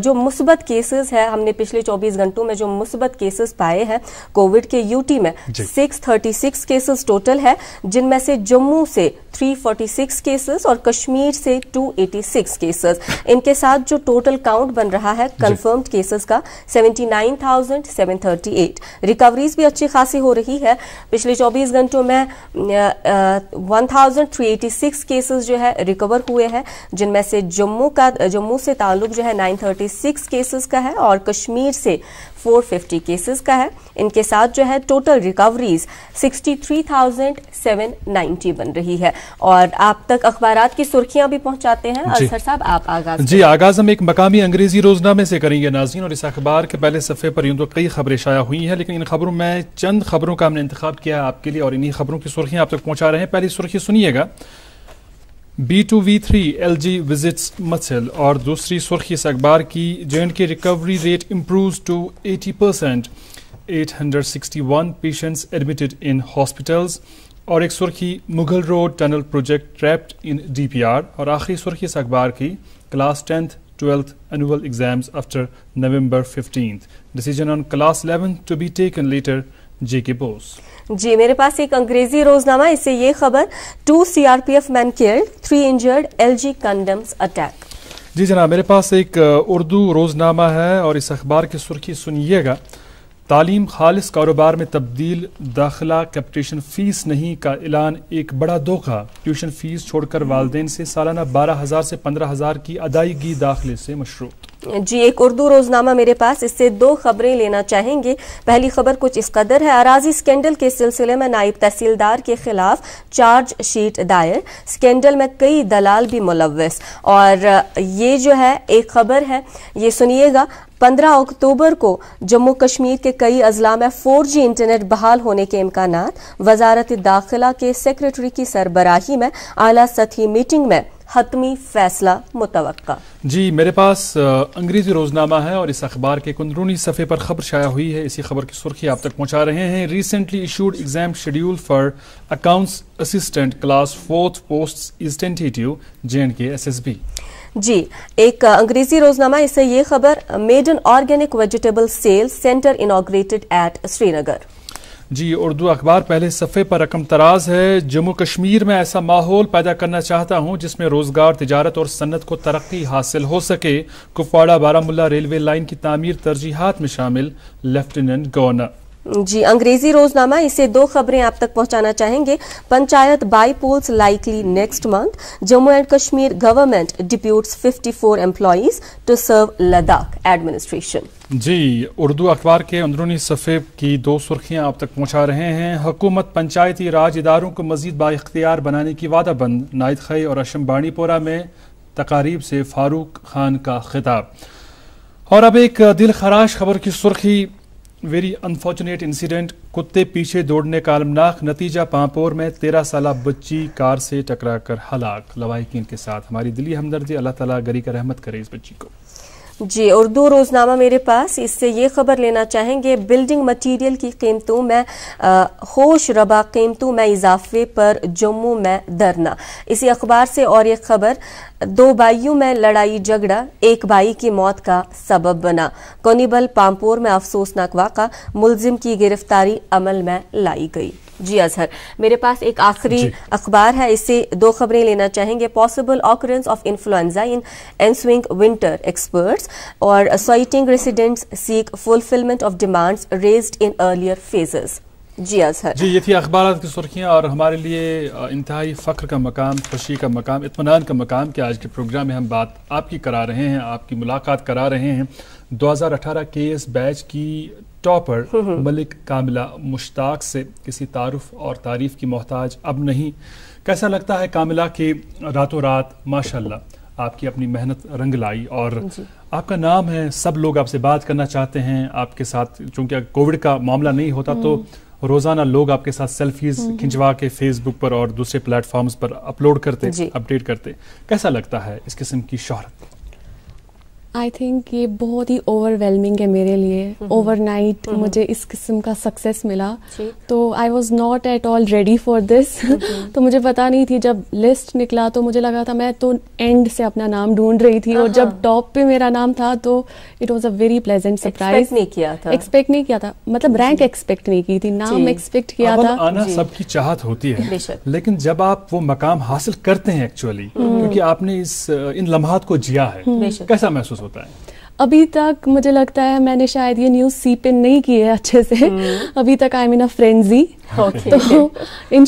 जो मुस्बत केसेस है हमने पिछले चौबीस घंटों में जो मुस्बत केसेस पाए हैं कोविड के यूटी में six thirty six cases total है जिनमें से जम्मू से 346 केसेस और कश्मीर से 286 केसेस इनके साथ जो टोटल काउंट बन रहा है कन्फर्म केसेस का का 79,738 रिकवरीज भी अच्छी खासी हो रही है पिछले 24 घंटों में one thousand three eighty six cases जो है रिकवर हुए हैं जिनमें से जम्मू का जम्मू से ताल्लुक जो है 936 केसेस का है और कश्मीर से 450 केसेस का है इनके साथ जो है टोटल रिकवरीज 63,790 बन रही है और आप तक अखबार की सुर्खियां भी पहुंचाते हैं अजहर साहब आप आगाज जी आगाज हम एक मकामी अंग्रेजी रोजनामे से करेंगे नाजीन और इस अखबार के पहले सफ़े पर यूं तो कई खबरें शाया हुई हैं लेकिन इन खबरों में चंद खबरों का हमने इंतखब किया है आपके लिए और इन्हीं खबरों की सुर्खियां आप तक पहुंचा रहे हैं पहली सुर्खी सुनिएगा B two V three L G visits मसल और दूसरी सुर्खी इस अखबार की J and K recovery rate improve to eighty percent eight hundred sixty one patients admitted in hospitals और एक सुर्खी Mughal road tunnel project trapped in D P R और आखिरी सुर्खी इस अखबार की class tenth twelfth annual exams after November fifteenth decision on class eleven to be taken later जी की पोस्ट जी मेरे पास एक अंग्रेजी रोजनामा इससे ये खबर two CRPF man killed three injured LG condemns attack जी जनाब मेरे पास एक उर्दू रोजनामा है और इस अखबार की सुर्खी सुनिएगा तालीम खालिस कारोबार में तब्दील दाखिला कैप्टेशन फीस नहीं का ऐलान एक बड़ा धोखा ट्यूशन फीस छोड़कर वालदेन से सालाना बारह हज़ार से पंद्रह हज़ार की अदायगी दाखिले से मशरूत जी एक उर्दू रोजनामा मेरे पास इससे दो खबरें लेना चाहेंगे पहली खबर कुछ इस कदर है अराजी स्कैंडल के सिलसिले में नायब तहसीलदार के खिलाफ चार्ज शीट दायर स्कैंडल में कई दलाल भी मुलवस और ये जो है एक खबर है ये सुनिएगा पंद्रह अक्टूबर को जम्मू कश्मीर के कई अजला में फोर जी इंटरनेट बहाल होने के इम्कान वजारत दाखिला के सेक्रेटरी की सरबराही में आला सतही मीटिंग में हतमी फैसला मुतव जी मेरे पास अंग्रेजी रोजनामा है और इस अखबार के कुंदरूनी सफ़े पर खबर शाया हुई है इसी खबर की सुर्खी आप तक पहुंचा रहे हैं recently issued exam schedule for accounts assistant class fourth post is tentative J and K S S B जी एक अंग्रेजी रोजनामा इससे ये खबर made in organic vegetable sale centre inaugurated at Srinagar जी उर्दू अखबार पहले सफ़े पर रकम तराज है जम्मू कश्मीर में ऐसा माहौल पैदा करना चाहता हूं जिसमें रोज़गार तजारत और सन्नत को तरक्की हासिल हो सके कुपवाड़ा बारामूला रेलवे लाइन की तमीर तरजीहत में शामिल लेफ्टिनेंट गवर्नर जी अंग्रेजी रोजनामा इसे दो खबरें आप तक पहुंचाना चाहेंगे panchayat by polls likely next month Jammu and Kashmir government deputes 54 employees to serve Ladakh administration जी उर्दू अखबार के अंदरूनी सफ़े की दो सुर्खियां आप तक पहुंचा रहे हैं हुकूमत पंचायती राज इदारों को मजीद बाख्तियार बनाने की वादा बंद नायद खई और अशम बाणीपोरा में तकारीब से फारूक खान का खिताब और अब एक दिल खराश खबर की सुर्खी वेरी अनफॉर्चुनेट इंसिडेंट कुत्ते पीछे दौड़ने का अलमनाक नतीजा पांपोर में तेरह साल बच्ची कार से टकरा कर हलाक लवाकिन के साथ हमारी दिली हमदर्दी अल्लाह ताला गरी का रहमत करे इस बच्ची को जी उर्दू रोज़नामा मेरे पास इससे ये ख़बर लेना चाहेंगे बिल्डिंग मटेरियल की कीमतों में होश रबा कीमतों में इजाफे पर जम्मू में धरना इसी अखबार से और एक खबर दो भाइयों में लड़ाई झगड़ा एक भाई की मौत का सबब बना कोनीबल पामपोर में अफसोसनाक वाक़ा मुलजिम की गिरफ्तारी अमल में लाई गई जी अजहर मेरे पास एक आखिरी अखबार है इससे दो खबरें लेना चाहेंगे possible occurrence of influenza in ensuing winter experts और सोइटिंग residents seek fulfilment of demands raised in earlier phases जी अजहर जी ये थी अखबार की सुर्खियाँ और हमारे लिए इंतहाई फ़ख्र का मकाम खुशी का मकाम इतमान का मकाम कि आज के प्रोग्राम में हम बात आपकी करा रहे हैं आपकी मुलाकात करा रहे हैं 2018 के केएस बैच की टॉपर हम्म, हम्म। मलिक कामिला मुश्ताक से किसी तारफ़ और तारीफ़ की मोहताज अब नहीं कैसा लगता है कामिला के रातों रात माशाल्लाह आपकी अपनी मेहनत रंग लाई और आपका नाम है सब लोग आपसे बात करना चाहते हैं आपके साथ चूंकि कोविड का मामला नहीं होता तो हम्म। रोजाना लोग आपके साथ सेल्फीज खिंचवा के फेसबुक पर और दूसरे प्लेटफॉर्म्स पर अपलोड करते अपडेट करते कैसा लगता है इस किस्म की शोहरत आई थिंक ये बहुत ही ओवरवेलमिंग है मेरे लिए ओवरनाइट मुझे इस किस्म का सक्सेस मिला तो I was not at all ready for this तो मुझे पता नहीं थी जब लिस्ट निकला तो मुझे लगा था मैं तो एंड से अपना नाम ढूंढ रही थी और जब टॉप हाँ। पे मेरा नाम था तो it was a very pleasant surprise नहीं किया था एक्सपेक्ट नहीं किया था मतलब रैंक एक्सपेक्ट नहीं की थी नाम एक्सपेक्ट किया था आना सबकी चाहत होती है लेकिन जब आप वो मकाम हासिल करते हैं एक्चुअली हम्म। क्योंकि आपने इस इन लम्हात को जिया है कैसा महसूस महसूस होता है अभी तक मुझे लगता है मैंने शायद ये न्यूज़ सी पिन नहीं की है अच्छे से हम्म। अभी तक आई मीन अ फ्रेंजी [LAUGHS] तो इन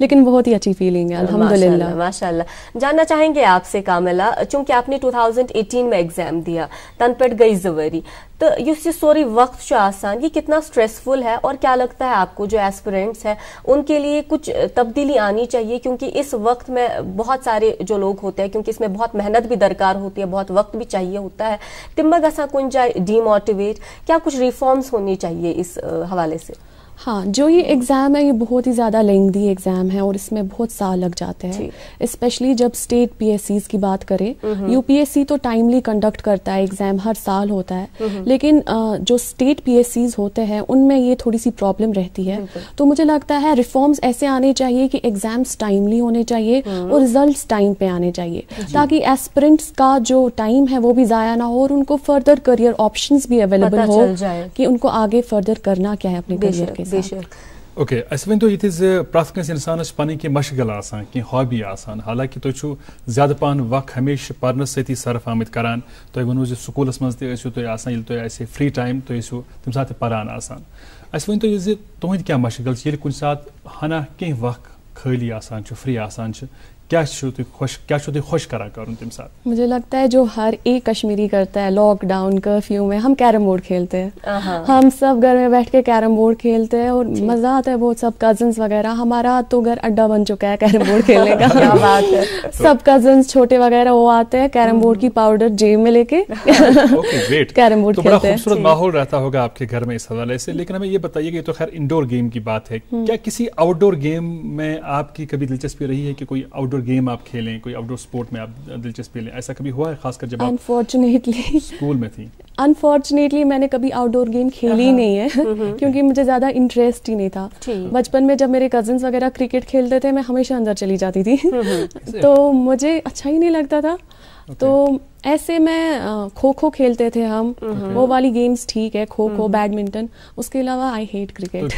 लेकिन बहुत ही अच्छी फीलिंग है अल्हम्दुलिल्लाह माशाल्लाह जानना चाहेंगे आपसे कामिला चूंकि आपने 2018 में एग्जाम दिया तन पेट गई जवरी तो इस सोरी वक्त जो आसान ये कितना स्ट्रेसफुल है और क्या लगता है आपको जो एस्पिरेंट्स हैं उनके लिए कुछ तब्दीली आनी चाहिए क्योंकि इस वक्त में बहुत सारे जो लोग होते हैं क्योंकि इसमें बहुत मेहनत भी दरकार होती है बहुत वक्त भी चाहिए होता है तिम्बा गसा कुंजा डीमोटिवेट क्या कुछ रिफॉर्म्स होनी चाहिए इस हवाले से हाँ जो ये एग्ज़ाम है ये बहुत ही ज़्यादा लेंदी एग्ज़ाम है और इसमें बहुत साल लग जाते हैं स्पेशली जब स्टेट पी की बात करें यूपीएससी हम्म। तो टाइमली कंडक्ट करता है एग्ज़ाम हर साल होता है हम्म। लेकिन जो स्टेट पी होते हैं उनमें ये थोड़ी सी प्रॉब्लम रहती है तो मुझे लगता है रिफॉर्म्स ऐसे आने चाहिए कि एग्ज़ाम्स टाइमली होने चाहिए हम्म। और रिजल्ट टाइम पे आने चाहिए ताकि एस्परेंट्स का जो टाइम है वो भी ज़ाया ना हो और उनको फर्दर करियर ऑप्शन भी अवेलेबल हो कि उनको आगे फर्दर करना क्या है अपने करियर के organization? اوکے اَسہِ ؤنۍتو ییٚتہِ زِ پرٛٮ۪تھ کٲنٛسہِ اِنسانَس چھِ پَنٕنۍ کینٛہہ مَشغل آسان کینٛہہ ہابی آسان حالانٛکہِ تُہۍ چھُو زیادٕ پَہَن وَق ہمیشہِ پَرنَس سۭتی صرف آمٕتۍ کَران تۄہہِ ووٚنوُ زِ سکوٗلَس منٛز تہِ ٲسِو تُہۍ آسان ییٚلہِ تۄہہِ آسہِ ہے فِرٛی ٹایم تُہۍ ٲسِو تَمہِ ساتہٕ تہِ پَران آسان اَسہِ ؤنۍتو یہِ زِ تُہٕنٛدۍ کیٛاہ مَشغل چھِ ییٚلہِ کُنہِ ساتہٕ ہَنا کینٛہہ وَق خٲلی آسان چھُ فِرٛی آسان چھِ क्या श्रुति खुश क्या श्रुति खुश करा कर मुझे लगता है जो हर एक कश्मीरी करता है लॉकडाउन कर्फ्यू में हम कैरम बोर्ड खेलते हैं uh-huh. हम सब घर में बैठ के कैरम बोर्ड खेलते हैं और मज़ा आता है बहुत सब कजन्स वगैरह हमारा तो घर अड्डा बन चुका है कैरम बोर्ड खेलने का [LAUGHS] क्या बात है [LAUGHS] सब कजन छोटे वगैरह वो आते हैं कैरम बोर्ड की पाउडर hmm. जेब में लेके कैरम [LAUGHS] बोर्ड तो बड़ा खूबसूरत माहौल रहता होगा आपके घर में इस हवाले से लेकिन हमें ये बताइए कि तो खैर इंडोर गेम की बात है hmm. क्या किसी आउटडोर गेम में आपकी कभी दिलचस्पी रही है की कोई आउटडोर आउटडोर गेम आप खेलें कोई आउटडोर स्पोर्ट में आप दिलचस्पी लें ऐसा कभी हुआ है खासकर जब अनफॉर्चुनेटली स्कूल में थी अनफॉर्चुनेटली मैंने कभी आउटडोर गेम खेली हाँ। नहीं है हम्म, हम्म, हम्म। क्योंकि मुझे ज़्यादा इंटरेस्ट ही नहीं था बचपन में जब मेरे कजिन वगैरह क्रिकेट खेलते थे मैं हमेशा अंदर चली जाती थी [LAUGHS] तो मुझे अच्छा ही नहीं लगता था तो ऐसे में खो खो खेलते थे हम हम्म। वो वाली गेम्स ठीक है खो खो बैडमिंटन उसके अलावा आई हेट क्रिकेट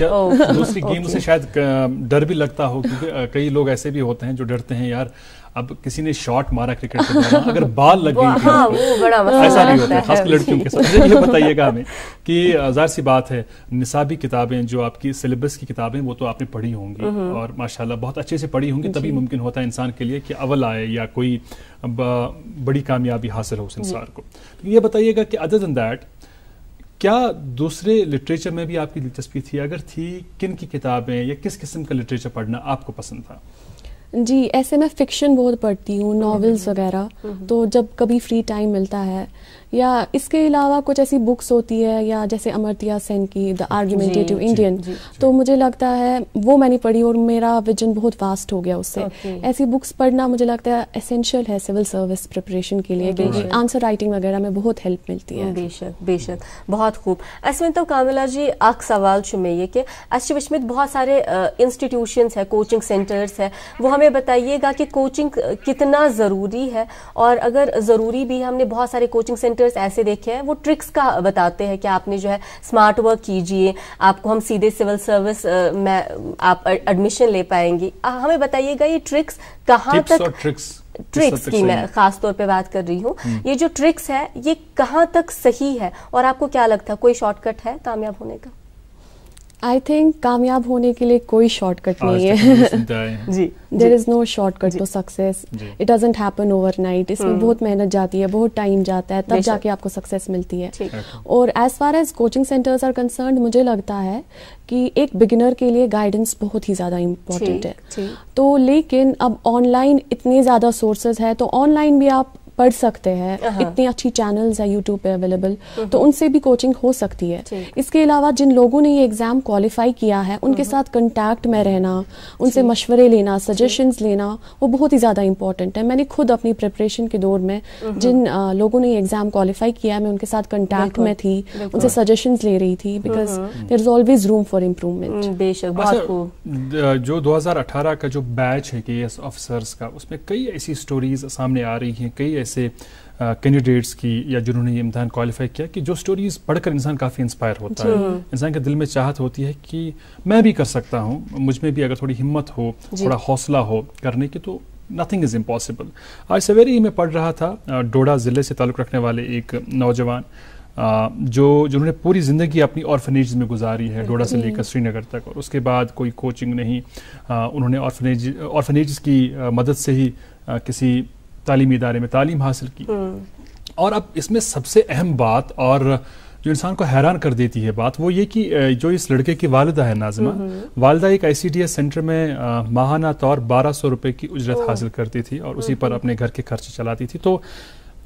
दूसरी गेम [LAUGHS] से शायद डर भी लगता हो क्योंकि कई लोग ऐसे भी होते हैं जो डरते हैं यार अब किसी ने शॉट मारा क्रिकेट में अगर बाल लग गई [LAUGHS] हाँ, तो ऐसा नहीं होता खास लड़कियों के साथ अच्छा, ये बताइएगा हमें कि जाहिर सी बात है निसाबी किताबें जो आपकी सिलेबस की किताबें वो तो आपने पढ़ी होंगी हम्म हम्म। और माशाल्लाह बहुत अच्छे से पढ़ी होंगी तभी मुमकिन होता है इंसान के लिए कि अवल आए या कोई बड़ी कामयाबी हासिल हो उस इंसान को तो ये बताइएगा कि अदर देन दैट क्या दूसरे लिटरेचर में भी आपकी दिलचस्पी थी अगर थी किन की किताबें या किस किस्म का लिटरेचर पढ़ना आपको पसंद था जी ऐसे मैं फिक्शन बहुत पढ़ती हूँ नॉवेल्स हम्म, हम्म, हम्म। वगैरह तो जब कभी फ्री टाइम मिलता है या इसके अलावा कुछ ऐसी बुक्स होती है या जैसे अमरतिया सेन की द आर्गुमेंटेटिव इंडियन तो मुझे लगता है वो मैंने पढ़ी और मेरा विजन बहुत वास्ट हो गया उससे okay. ऐसी बुक्स पढ़ना मुझे लगता है एसेंशियल है सिविल सर्विस प्रिपरेशन के लिए क्योंकि आंसर राइटिंग वगैरह में बहुत हेल्प मिलती है बेशक बेशक बहुत खूब असमित तो कामिला जी आख सवाल चुमे ये कि अच्छे बिशमित बहुत सारे इंस्टीट्यूशन है कोचिंग सेंटर्स है वो हमें बताइएगा कि कोचिंग कितना ज़रूरी है और अगर ज़रूरी भी है हमने बहुत सारे कोचिंग सेंटर प्रेजेंटर्स ऐसे देखे हैं वो ट्रिक्स का बताते हैं कि आपने जो है स्मार्ट वर्क कीजिए आपको हम सीधे सिविल सर्विस में आप एडमिशन ले पाएंगी हमें बताइएगा ये ट्रिक्स कहाँ तक ट्रिक्स ट्रिक्स की मैं खास तौर पे बात कर रही हूँ हम्म। ये जो ट्रिक्स है ये कहाँ तक सही है और आपको क्या लगता है कोई शॉर्टकट है कामयाब होने का आई थिंक कामयाब होने के लिए कोई शॉर्टकट नहीं है [LAUGHS] जी there is no shortcut to success it doesn't happen overnight इसमें हम्म। बहुत मेहनत जाती है बहुत टाइम जाता है तब जाके आपको सक्सेस मिलती है और as far as coaching centres are concern मुझे लगता है कि एक बिगिनर के लिए गाइडेंस बहुत ही ज़्यादा इम्पोर्टेंट है तो लेकिन अब ऑनलाइन इतने ज़्यादा सोर्सेज है तो ऑनलाइन भी आप पढ़ सकते हैं uh-huh. इतनी अच्छी चैनल्स है यूट्यूब पे अवेलेबल uh-huh. तो उनसे भी कोचिंग हो सकती है इसके अलावा जिन लोगों ने ये एग्ज़ाम क्वालिफाई किया है उनके uh-huh. साथ कंटेक्ट में रहना उनसे मशवरे लेना सजेशन लेना वो बहुत ही ज़्यादा इंपॉर्टेंट है मैंने खुद अपनी प्रिपरेशन के दौर में जिन लोगों ने ये एग्ज़ाम क्वालिफाई किया मैं उनके साथ कंटेक्ट में थी उनसे सजेशन ले रही थी because there is always room for improvement जो 2018 का जो बैच है के एस ऑफिसर्स का उसमें कई ऐसी स्टोरीज सामने आ रही हैं कई ऐसे कैंडिडेट्स की या जिन्होंने ये इम्तहान क्वालिफाई किया कि जो स्टोरीज पढ़कर इंसान काफ़ी इंस्पायर होता है इंसान के दिल में चाहत होती है कि मैं भी कर सकता हूँ मुझ में भी अगर थोड़ी हिम्मत हो थोड़ा हौसला हो करने की तो नथिंग इज़ इम्पॉसिबल आज सवेरे ही मैं पढ़ रहा था डोडा ज़िले से ताल्लुक़ रखने वाले एक नौजवान जो जिन्होंने पूरी ज़िंदगी अपनी ऑर्फनेज में गुजारी है डोडा से लेकर श्रीनगर तक और उसके बाद कोई कोचिंग नहीं उन्होंने ऑर्फनेज ऑर्फनेज की मदद से ही किसी तालीमी इदारे में तालीम हासिल की हम्म। और अब इसमें सबसे अहम बात और जो इंसान को हैरान कर देती है बात वो ये कि जो इस लड़के की वालदा है नाजमा हम्म। वालदा एक आईसीडीएस सेंटर में माहाना तौर बारह सौ रुपये की उजरत हासिल करती थी और उसी हम्म, पर अपने घर के खर्चे चलाती थी तो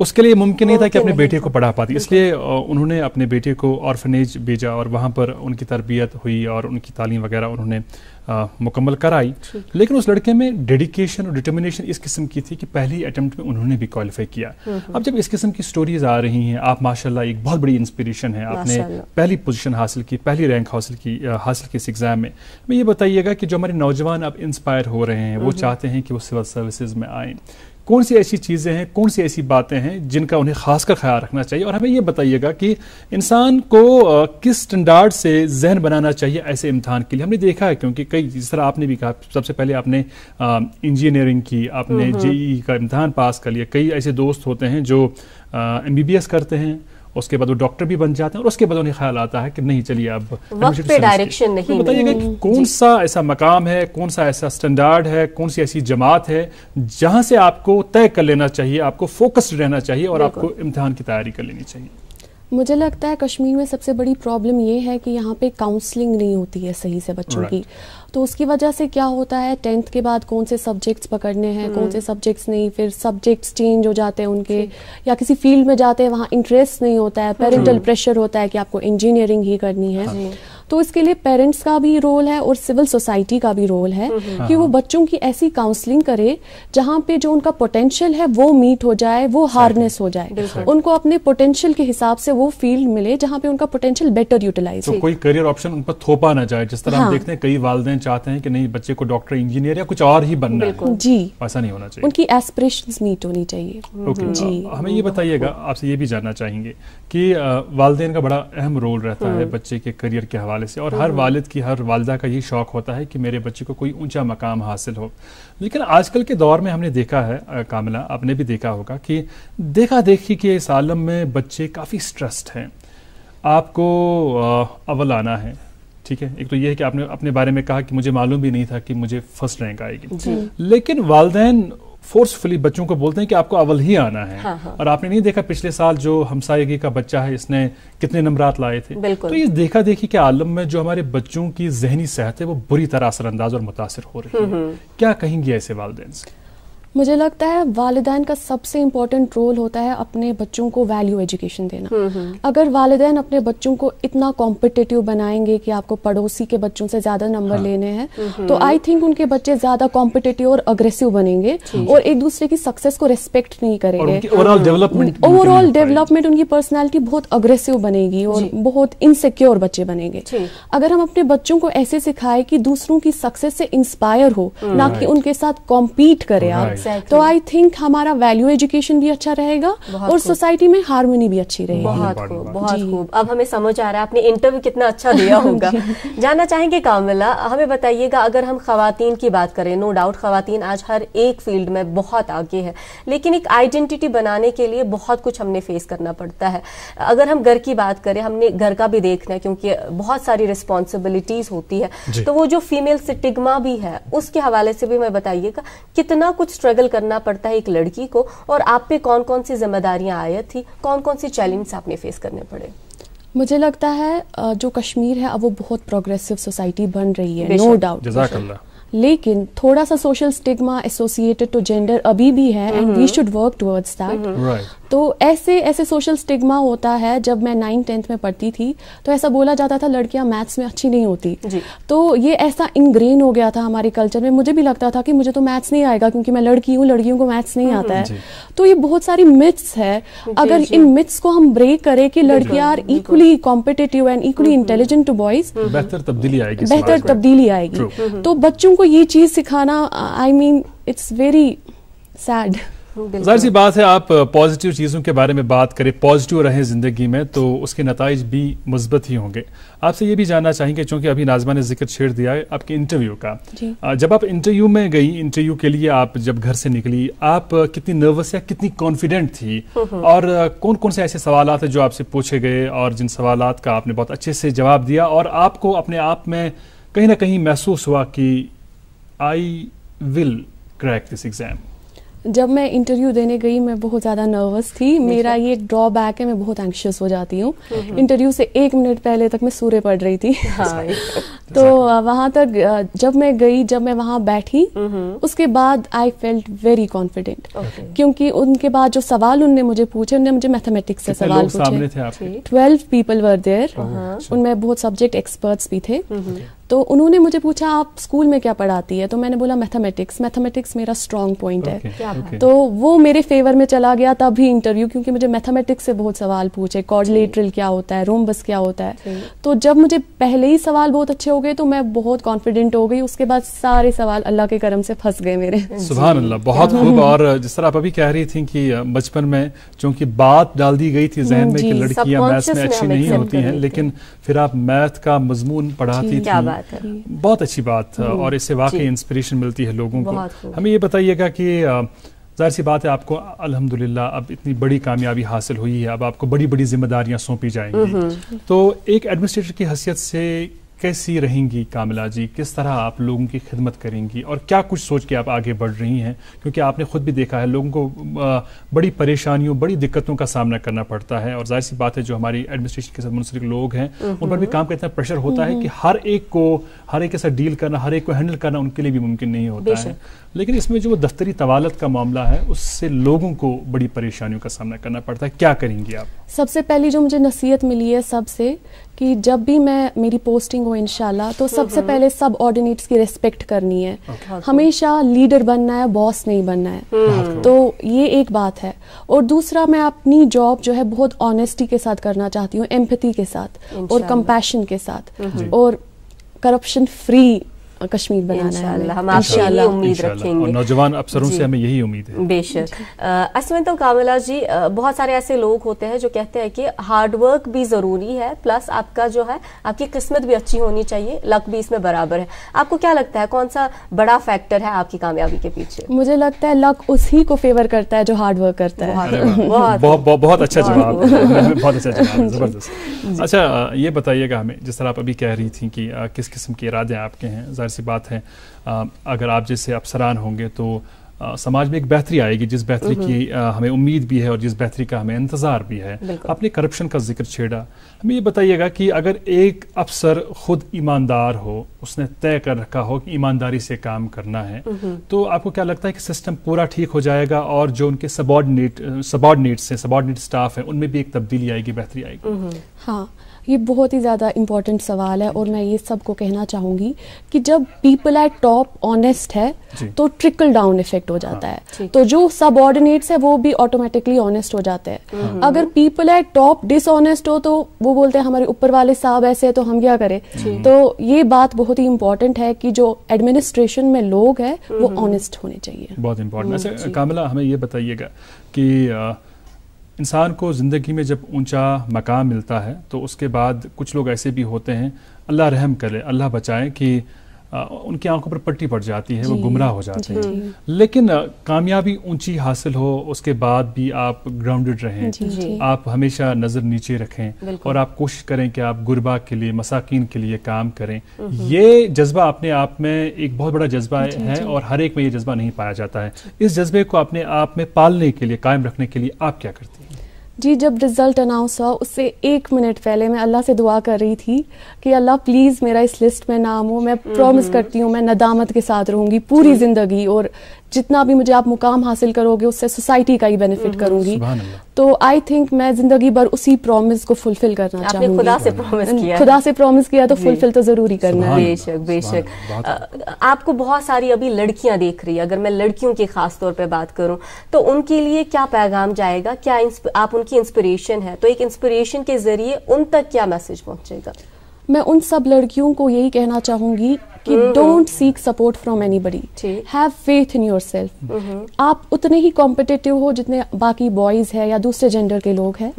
उसके लिए मुमकिन नहीं था कि अपने बेटे को पढ़ा पाती इसलिए उन्होंने अपने बेटे को ऑर्फनेज भेजा और वहाँ पर उनकी तरबियत हुई और उनकी तालीम वगैरह उन्होंने मुकम्मल कराई लेकिन उस लड़के में डेडिकेशन और डिटर्मिनेशन इस किस्म की थी कि पहले अटैम्प्ट में उन्होंने भी क्वालिफाई किया हम्म, हम्म। अब जब इस किस्म की स्टोरीज आ रही हैं आप माशाल्लाह एक बहुत बड़ी इंस्पिरेशन है आपने पहली पोजीशन हासिल की पहली रैंक हासिल की हासिल की इस एग्ज़ाम में मैं ये बताइएगा कि जो हमारे नौजवान अब इंस्पायर हो रहे हैं वो हम्म, चाहते हैं कि वो सिविल सर्विसेज में आएँ कौन सी ऐसी चीज़ें हैं कौन सी ऐसी बातें हैं जिनका उन्हें खास कर ख्याल रखना चाहिए और हमें यह बताइएगा कि इंसान को किस स्टैंडर्ड से जहन बनाना चाहिए ऐसे इम्तहान के लिए हमने देखा है क्योंकि कई जिस तरह आपने भी कहा सबसे पहले आपने इंजीनियरिंग की आपने जे हम्म, हम्म। e e का इम्तहान पास कर लिया कई ऐसे दोस्त होते हैं जो एम करते हैं उसके बाद वो डॉक्टर भी बन जाते हैं और उसके बाद उन्हें ख्याल आता है कि नहीं चलिए अब डायरेक्शन नहीं बताइए कि कौन सा ऐसा मकाम है कौन सा ऐसा स्टैंडर्ड है कौन सी ऐसी जमात है जहां से आपको तय कर लेना चाहिए आपको फोकस्ड रहना चाहिए और आपको इम्तहान की तैयारी कर लेनी चाहिए मुझे लगता है कश्मीर में सबसे बड़ी प्रॉब्लम ये है कि यहाँ पे काउंसलिंग नहीं होती है सही से बच्चों right. की तो उसकी वजह से क्या होता है टेंथ के बाद कौन से सब्जेक्ट्स पकड़ने हैं कौन हम्म। से सब्जेक्ट्स नहीं फिर सब्जेक्ट्स चेंज हो जाते हैं उनके या किसी फील्ड में जाते हैं वहाँ इंटरेस्ट नहीं होता है पेरेंटल हम्म। प्रेशर होता है कि आपको इंजीनियरिंग ही करनी है हाँ। तो इसके लिए पेरेंट्स का भी रोल है और सिविल सोसाइटी का भी रोल है हम्म, हम्म। कि वो हाँ। बच्चों की ऐसी काउंसलिंग करे जहाँ पे जो उनका पोटेंशियल है वो मीट हो जाए वो हार्नेस हो जाए उनको अपने पोटेंशियल के हिसाब से वो फील्ड मिले जहाँ पे उनका पोटेंशियल बेटर यूटिलाइज तो कोई करियर ऑप्शन उन पर थोपा ना जाए जिस तरह हाँ। हम देखते हैं कई वालदे चाहते हैं कि नहीं बच्चे को डॉक्टर इंजीनियर या कुछ और ही बनना है जी ऐसा नहीं होना चाहिए उनकी एस्पिरेशन मीट होनी चाहिए जी हमें ये बताइएगा आपसे ये भी जानना चाहेंगे कि वालदेन का बड़ा अहम रोल रहता हम्म। है बच्चे के करियर के हवाले हवाले से और हर वालद की हर वालदा का यही शौक़ होता है कि मेरे बच्चे को कोई ऊंचा मकाम हासिल हो लेकिन आजकल के दौर में हमने देखा है कामिला आपने भी देखा होगा कि देखा देखी के इस आलम में बच्चे काफ़ी स्ट्रेस्ड हैं आपको अव्वल आना है ठीक है एक तो यह है कि आपने अपने बारे में कहा कि मुझे मालूम भी नहीं था कि मुझे फर्स्ट रैंक आएगी लेकिन वालदेन फोर्सफुली बच्चों को बोलते हैं कि आपको अव्वल ही आना है हाँ, हाँ. और आपने नहीं देखा पिछले साल जो हमसायगी का बच्चा है इसने कितने नंबरात लाए थे तो ये देखा देखी के आलम में जो हमारे बच्चों की जहनी सेहत है वो बुरी तरह असरअंदाज और मुतासर हो रही है हम्म, हम्म। क्या कहेंगे ऐसे वालदेन से मुझे लगता है वालदेन का सबसे इम्पोर्टेंट रोल होता है अपने बच्चों को वैल्यू एजुकेशन देना हम्म, हम्म। अगर वालदेन अपने बच्चों को इतना कॉम्पिटेटिव बनाएंगे कि आपको पड़ोसी के बच्चों से ज़्यादा नंबर हाँ। लेने हैं हम्म, तो आई थिंक उनके बच्चे ज़्यादा कॉम्पिटेटिव और अग्रेसिव बनेंगे और एक दूसरे की सक्सेस को रेस्पेक्ट नहीं करेंगे ओवरऑल डेवलपमेंट उनकी पर्सनैलिटी बहुत अग्रेसिव बनेगी और बहुत इनसिक्योर बच्चे बनेंगे अगर हम अपने बच्चों को ऐसे सिखाए कि दूसरों की सक्सेस से इंस्पायर हो ना कि उनके साथ कॉम्पीट करें आप तो आई थिंक हमारा वैल्यू एजुकेशन भी अच्छा रहेगा और सोसाइटी में हारमोनी भी अच्छी रहेगी बहुत खूब बहुत खूब अब हमें समझ आ रहा है आपने इंटरव्यू कितना अच्छा दिया [LAUGHS] होगा जानना चाहेंगे कामिला हमें बताइएगा अगर हम खातन की बात करें नो डाउट खातन आज हर एक फील्ड में बहुत आगे है लेकिन एक आइडेंटिटी बनाने के लिए बहुत कुछ हमने फेस करना पड़ता है अगर हम घर की बात करें हमने घर का भी देखना है क्योंकि बहुत सारी रिस्पॉन्सिबिलिटीज होती है तो वो जो फीमेल सिटिग्मा भी है उसके हवाले से भी हमें बताइएगा कितना कुछ स्ट्रगल करना पड़ता है एक लड़की को और आप पे कौन कौन सी जिम्मेदारियाँ आयत थी कौन कौन सी चैलेंज आपने फेस करने पड़े मुझे लगता है जो कश्मीर है अब वो बहुत प्रोग्रेसिव सोसाइटी बन रही है नो डाउट लेकिन थोड़ा सा social stigma associated to gender अभी भी है and we should work towards that तो ऐसे ऐसे सोशल स्टिग्मा होता है जब मैं नाइन टेंथ में पढ़ती थी तो ऐसा बोला जाता था लड़कियां मैथ्स में अच्छी नहीं होती तो ये ऐसा इनग्रेन हो गया था हमारे कल्चर में मुझे भी लगता था कि मुझे तो मैथ्स नहीं आएगा क्योंकि मैं लड़की हूँ लड़कियों को मैथ्स नहीं आता है mm-hmm. तो ये बहुत सारी मिथ्स है अगर इन मिथ्स को हम ब्रेक करें कि लड़कियां equally competitive and equally intelligent to boys बेहतर तब्दीली आएगी बेहतर तब्दीली आएगी mm-hmm. तो बच्चों उनको ये चीज़ सिखाना I mean it's very sad जाहिर सी बात है आप पॉजिटिव uh, चीज़ों के बारे में बात करें पॉजिटिव रहें ज़िंदगी में तो उसके नतज भी मुस्बत ही होंगे आपसे ये भी जानना चाहेंगे क्योंकि अभी नाजमा ने जिक्र छेड़ दिया है आपके इंटरव्यू का uh, जब आप इंटरव्यू में गई इंटरव्यू के लिए आप जब घर से निकली आप uh, कितनी नर्वस या कितनी कॉन्फिडेंट थी हम्म, हम्म। और कौन कौन से ऐसे सवाल है जो आपसे पूछे गए और जिन सवाल का आपने बहुत अच्छे से जवाब दिया और आपको अपने आप में कहीं ना कहीं महसूस हुआ कि I will crack this exam जब मैं इंटरव्यू देने गई मैं बहुत ज़्यादा नर्वस थी मेरा ये एक ड्रॉबैक है मैं बहुत एंक्शियस हो जाती हूँ इंटरव्यू mm-hmm. से एक मिनट पहले तक मैं सूर्य पढ़ रही थी हाँ। [LAUGHS] [LAUGHS] तो वहाँ तक जब मैं गई जब मैं वहाँ बैठी mm-hmm. उसके बाद आई फेल्ट वेरी कॉन्फिडेंट क्योंकि उनके बाद जो सवाल उनने मुझे पूछे उनने मुझे मैथमेटिक्स से सवाल पूछे ट्वेल्व पीपल वर देयर उनमें बहुत सब्जेक्ट एक्सपर्ट्स भी थे mm-hmm. तो उन्होंने मुझे पूछा आप स्कूल में क्या पढ़ाती है तो मैंने बोला मैथमेटिक्स मैथमेटिक्स मेरा स्ट्रॉन्ग पॉइंट okay, है okay. तो वो मेरे फेवर में चला गया तभी इंटरव्यू क्योंकि मुझे मैथमेटिक्स से बहुत सवाल पूछे कॉर्डलेटरल hmm. क्या होता है रोमबस क्या होता है hmm. तो जब मुझे पहले ही सवाल बहुत अच्छे हो गए तो मैं बहुत कॉन्फिडेंट हो गई उसके बाद सारे सवाल अल्लाह के करम से फंस गए मेरे hmm. सुबह अल्लाह बहुत खूब और जिस तरह आप अभी कह रही थी कि बचपन में चूंकि बात डाल दी गई थी जहन में कि लड़कियां मैथ्स में अच्छी नहीं होती हैं लेकिन फिर आप मैथ का मजमून पढ़ाती थी बात है बहुत अच्छी बात और इससे वाकई इंस्पिरेशन मिलती है लोगों को हमें ये बताइएगा कि जाहिर सी बात है आपको अल्हम्दुलिल्लाह अब इतनी बड़ी कामयाबी हासिल हुई है अब आपको बड़ी बड़ी जिम्मेदारियां सौंपी जाएंगी हम्म, हम्म। तो एक एडमिनिस्ट्रेटर की हैसियत से कैसी रहेंगी कामिला जी किस तरह आप लोगों की खिदमत करेंगी और क्या कुछ सोच के आप आगे बढ़ रही हैं क्योंकि आपने खुद भी देखा है लोगों को बड़ी परेशानियों बड़ी दिक्कतों का सामना करना पड़ता है और जाहिर सी बात है जो हमारी एडमिनिस्ट्रेशन के साथ मुंसलिक लोग हैं हम्म, उन पर भी हम्म। काम का इतना प्रेशर होता है हम्म, कि हर एक को हर एक के साथ डील करना हर एक को हैंडल करना उनके लिए भी मुमकिन नहीं होता है लेकिन इसमें जो दफ्तरी तवालत का मामला है उससे लोगों को बड़ी परेशानियों का सामना करना पड़ता है क्या करेंगी आप सबसे पहली जो मुझे नसीहत मिली है सबसे कि जब भी मैं मेरी पोस्टिंग हो इनशाला तो हम्म, सबसे हम्म। पहले सब ऑर्डिनेट्स की रिस्पेक्ट करनी है हाँ, हमेशा लीडर बनना है बॉस नहीं बनना है हम्म, हाँ, तो ये एक बात है और दूसरा मैं अपनी जॉब जो है बहुत ऑनेस्टी के साथ करना चाहती हूँ एम्पति के साथ और कंपैशन के साथ और करप्शन फ्री कश्मीर बनाना है हम उम्मीद रखेंगे और नौजवान अफसरों से हमें यही उम्मीद है बेशक असल में तो कामिला जी बहुत सारे ऐसे लोग होते हैं जो कहते हैं कि हार्डवर्क भी ज़रूरी है प्लस आपका जो है आपकी किस्मत भी अच्छी होनी चाहिए लक भी इसमें बराबर है आपको क्या लगता है कौन सा बड़ा फैक्टर है आपकी कामयाबी के पीछे मुझे लगता है लक उसी को फेवर करता है जो हार्डवर्क करता है बहुत अच्छा जवाब [LAUGHS] बहुत अच्छा जवाब जबरदस्त अच्छा ये बताइएगा हमें जिस तरह आप अभी कह रही थी कि किस किस्म के इरादे आपके हैं सी बात है अगर आप जैसे अफसरान होंगे तो समाज में एक बेहतरी आएगी जिस बेहतरी हम्म। की हमें उम्मीद भी है और जिस बेहतरी का हमें इंतज़ार भी है आपने करप्शन का जिक्र छेड़ा हमें ये बताइएगा कि अगर एक अफसर खुद ईमानदार हो उसने तय कर रखा हो कि ईमानदारी से काम करना है हम्म। तो आपको क्या लगता है कि सिस्टम पूरा ठीक हो जाएगा और जो उनके सबॉर्डिनेट सबॉर्डिनेट्स हैं सबॉर्डिनेट स्टाफ हैं उनमें भी एक तब्दीली आएगी बेहतरी आएगी हम्म। हाँ ये बहुत ही ज़्यादा इम्पॉर्टेंट सवाल है और मैं ये सबको कहना चाहूँगी कि जब पीपल एट टॉप ऑनेस्ट है तो ट्रिकल डाउन इफेक्ट हो जाता हाँ। है तो जो सब है वो भी ऑटोमेटिकली ऑनेस्ट हो जाते हैं हाँ। हाँ। अगर पीपल है टॉप डिसऑनेस्ट हो तो वो बोलते हैं हमारे ऊपर वाले साहब ऐसे है तो हम क्या करें तो ये बात बहुत ही इंपॉर्टेंट है कि जो एडमिनिस्ट्रेशन में लोग हैं वो ऑनेस्ट होने चाहिए बहुत इंपॉर्टेंट अच्छा, कामला हमें ये बताइएगा कि इंसान को ज़िंदगी में जब ऊंचा मकाम मिलता है तो उसके बाद कुछ लोग ऐसे भी होते हैं अल्लाह रहम करे अल्लाह बचाए कि उनकी आंखों पर पट्टी पड़ जाती है वो गुमराह हो जाते हैं लेकिन कामयाबी ऊंची हासिल हो उसके बाद भी आप ग्राउंडेड रहें आप हमेशा नज़र नीचे रखें और आप कोशिश करें कि आप गुरबा के लिए मसाकिन के लिए काम करें हम्म। ये जज्बा अपने आप में एक बहुत बड़ा जज्बा है और हर एक में ये जज्बा नहीं पाया जाता है इस जज्बे को अपने आप में पालने के लिए कायम रखने के लिए आप क्या करती हैं जी जब रिज़ल्ट अनाउंस हुआ उससे एक मिनट पहले मैं अल्लाह से दुआ कर रही थी कि अल्लाह प्लीज़ मेरा इस लिस्ट में नाम हो मैं प्रॉमिस हम्म, हम्म। करती हूँ मैं नदामत के साथ रहूँगी पूरी ज़िंदगी और जितना भी मुझे आप मुकाम हासिल करोगे उससे सोसाइटी का ही बेनिफिट हम्म, करूंगी तो आई थिंक मैं जिंदगी भर उसी प्रॉमिस को फुलफिल करना चाहूंगी खुदा से प्रॉमिस किया खुदा से प्रॉमिस किया तो फुलफिल तो जरूरी करना है बेशक बेशक आपको बहुत सारी अभी लड़कियां देख रही है अगर मैं लड़कियों की खास तौर पे बात करूं तो उनके लिए क्या पैगाम जाएगा क्या आप उनकी इंस्पिरेशन है तो एक इंस्पिरेशन के जरिए उन तक क्या मैसेज पहुंचेगा मैं उन सब लड़कियों को यही कहना चाहूंगी कि don't seek support from anybody have faith in yourself आप उतने ही कॉम्पिटेटिव हो जितने बाकी बॉयज है या दूसरे जेंडर के लोग हैं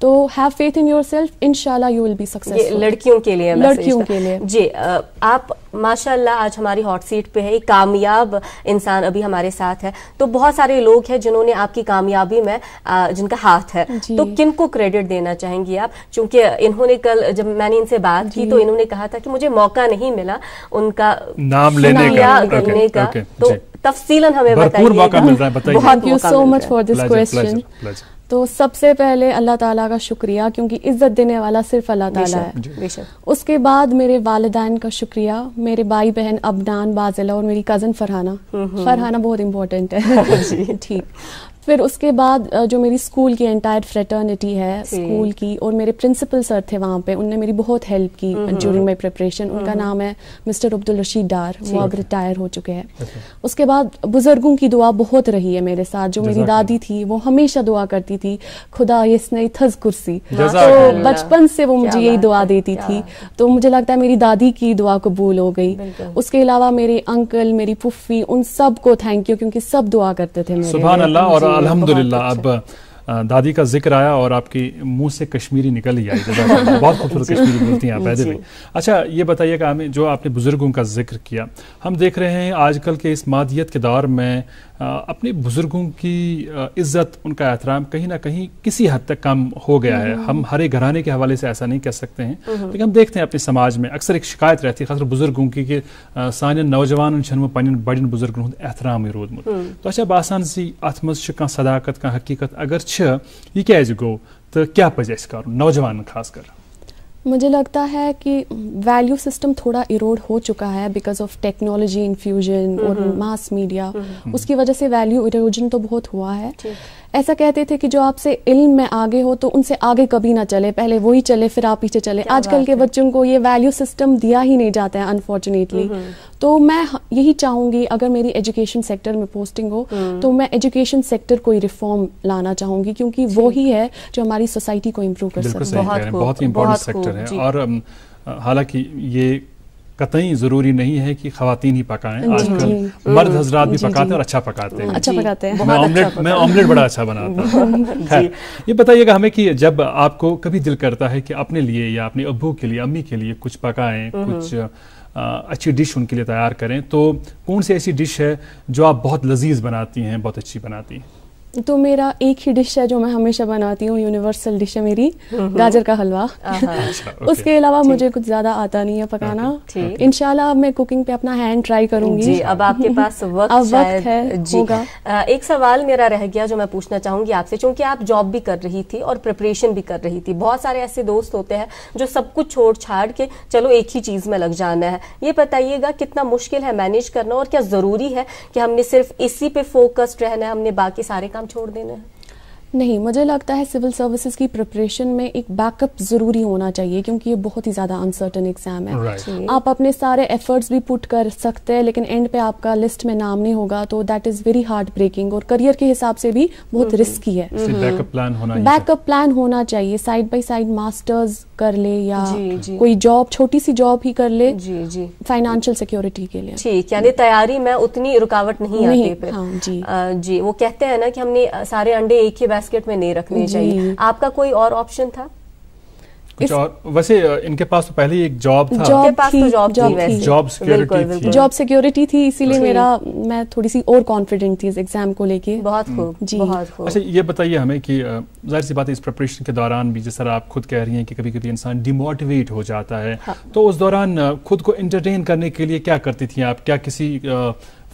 तो have faith in yourself इनशाला यू विल बी सक्सेस लड़कियों के लिए लड़कियों के लिए जी आप माशाल्लाह आज हमारी हॉट सीट पे है एक कामयाब इंसान अभी हमारे साथ है तो बहुत सारे लोग हैं जिन्होंने आपकी कामयाबी में जिनका हाथ है तो किन को क्रेडिट देना चाहेंगी आप क्योंकि इन्होंने कल जब मैंने इनसे बात की तो इन्होंने कहा था कि मुझे मौका नहीं मिला उन उनका नाम लेने का करने का तो तफसीलन हमें you so much for this question तो सबसे पहले अल्लाह ताला का शुक्रिया क्योंकि इज्जत देने वाला सिर्फ अल्लाह ताला है उसके बाद मेरे वालदान का शुक्रिया मेरे भाई बहन अबनान बाजिला और मेरी कज़न फरहाना हम्म, हम्म। फरहाना बहुत इम्पोर्टेंट है [LAUGHS] ठीक फिर उसके बाद जो मेरी स्कूल की एंटायर फ्रेटर्निटी है स्कूल की और मेरे प्रिंसिपल सर थे वहाँ पे उनने मेरी बहुत हेल्प की ड्यूरिंग माई प्रिपरेशन उनका हम्म, हम्म। नाम है मिस्टर अब्दुल रशीद डार वो अब रिटायर हो चुके हैं अच्छा। उसके बाद बुजुर्गों की दुआ बहुत रही है मेरे साथ जो मेरी दादी थी वो हमेशा दुआ करती थी खुदा ये स्नई थज कुर्सी तो बचपन से वो मुझे यही दुआ देती थी तो मुझे लगता है मेरी दादी की दुआ कबूल हो गई उसके अलावा मेरे अंकल मेरी पुफी उन सबको थैंक यू क्योंकि सब दुआ करते थे मेरे अल्हम्दुलिल्लाह अब अच्छा। दादी का जिक्र आया और आपकी मुंह से कश्मीरी निकल ही आई बहुत खूबसूरत [LAUGHS] कश्मीरी बोलती हैं आप ऐसे में अच्छा ये बताइए हमें जो आपने बुज़ुर्गों का जिक्र किया हम देख रहे हैं आजकल के इस मादियत के दौर में अपने बुज़ुर्गों की इज़्ज़त उनका एहतराम कहीं ना कहीं किसी हद तक कम हो गया है हम्म। हम हरे घराने के हवाले से ऐसा नहीं कह सकते हैं हम्म। लेकिन हम देखते हैं अपने समाज में अक्सर एक शिकायत रहती है खासकर बुज़ुर्गों की कि सान नौजवान छो पन्न बड़े बुज़ुर्गन हूँ एहतराम रोदमुत हम्म। तो बसान जी अत मा सदाकत कह हकीकत अगर यह क्या गो तो क्या पजे कर नौजवान खासकर मुझे लगता है कि वैल्यू सिस्टम थोड़ा इरोड हो चुका है बिकॉज ऑफ टेक्नोलॉजी इन्फ्यूजन और मास मीडिया उसकी वजह से वैल्यू इरोजन तो बहुत हुआ है ऐसा कहते थे कि जो आपसे इल्म में आगे हो तो उनसे आगे कभी ना चले पहले वही चले फिर आप पीछे चले आजकल के बच्चों को ये वैल्यू सिस्टम दिया ही नहीं जाता है अनफॉर्चुनेटली हम्म। तो मैं यही चाहूंगी अगर मेरी एजुकेशन सेक्टर में पोस्टिंग हो हम्म। तो मैं एजुकेशन सेक्टर को रिफॉर्म लाना चाहूंगी क्योंकि वो ही है जो हमारी सोसाइटी को इम्प्रूव कर सकते बहुत ही इम्पोर्टेंट सेक्टर है और हालांकि ये कतई ज़रूरी नहीं है कि खातन ही पकाएं आजकल मर्द हम्म, हजरात भी पकाते हैं और अच्छा पकाते हैं अच्छा पकाते हैं मैं ऑमलेट अच्छा मैं ऑमलेट बड़ा अच्छा बनाता हूँ [LAUGHS] ये बताइएगा हमें कि जब आपको कभी दिल करता है कि अपने लिए या अपने अबू के लिए अम्मी के लिए कुछ पकाएं हम्म। कुछ अच्छी डिश उनके लिए तैयार करें तो कौन सी ऐसी डिश है जो आप बहुत लजीज बनाती हैं बहुत अच्छी बनाती हैं तो मेरा एक ही डिश है जो मैं हमेशा बनाती हूँ यूनिवर्सल डिश है मेरी हम्म। गाजर का हलवा [LAUGHS] अच्छा, उसके अलावा मुझे कुछ ज़्यादा आता नहीं है पकाना इनशाला अब मैं कुकिंग पे अपना हैंड ट्राई करूंगी जी अब आपके [LAUGHS] पास वक्त अब वक्त है जी आ, एक सवाल मेरा रह गया जो मैं पूछना चाहूंगी आपसे क्योंकि आप जॉब भी कर रही थी और प्रिपरेशन भी कर रही थी बहुत सारे ऐसे दोस्त होते हैं जो सब कुछ छोड़ छाड़ के चलो एक ही चीज़ में लग जाना है ये बताइएगा कितना मुश्किल है मैनेज करना और क्या ज़रूरी है कि हमने सिर्फ इसी पे फोकस्ड रहना है हमने बाकी सारे काम छोड़ देना है नहीं मुझे लगता है सिविल सर्विसेज की प्रिपरेशन में एक बैकअप ज़रूरी होना चाहिए क्योंकि ये बहुत ही ज़्यादा अनसर्टन एग्जाम है right. आप अपने सारे एफर्ट्स भी पुट कर सकते हैं लेकिन एंड पे आपका लिस्ट में नाम नहीं होगा तो that is very hard breaking और करियर के हिसाब से भी बहुत रिस्की mm-hmm. है बैकअप प्लान mm-hmm. होना बैकअप प्लान होना चाहिए साइड बाई साइड मास्टर्स कर ले या जी, जी. कोई जॉब छोटी सी जॉब ही कर ले फाइनेंशियल सिक्योरिटी के लिए ठीक यानी तैयारी में उतनी रुकावट नहीं, आती हाँ, जी वो कहते हैं ना कि हमने सारे अंडे एक ही बास्केट में नहीं रखनी चाहिए आपका कोई और ऑप्शन था कुछ और वैसे इनके पास तो पहले एक जॉब था जॉब पास तो जॉब जॉब थी जॉब सिक्योरिटी थी जॉब सिक्योरिटी थी इसीलिए मेरा मैं थोड़ी सी और कॉन्फिडेंट थी इस एग्जाम को लेके बहुत हम्म। खूब जी बहुत खूब अच्छा ये बताइए हमें कि जाहिर सी बात है इस प्रिपरेशन के दौरान भी जिस तरह आप खुद कह रही हैं कि कभी कभी इंसान डिमोटिवेट हो जाता है हाँ। तो उस दौरान खुद को एंटरटेन करने के लिए क्या करती थी आप क्या किसी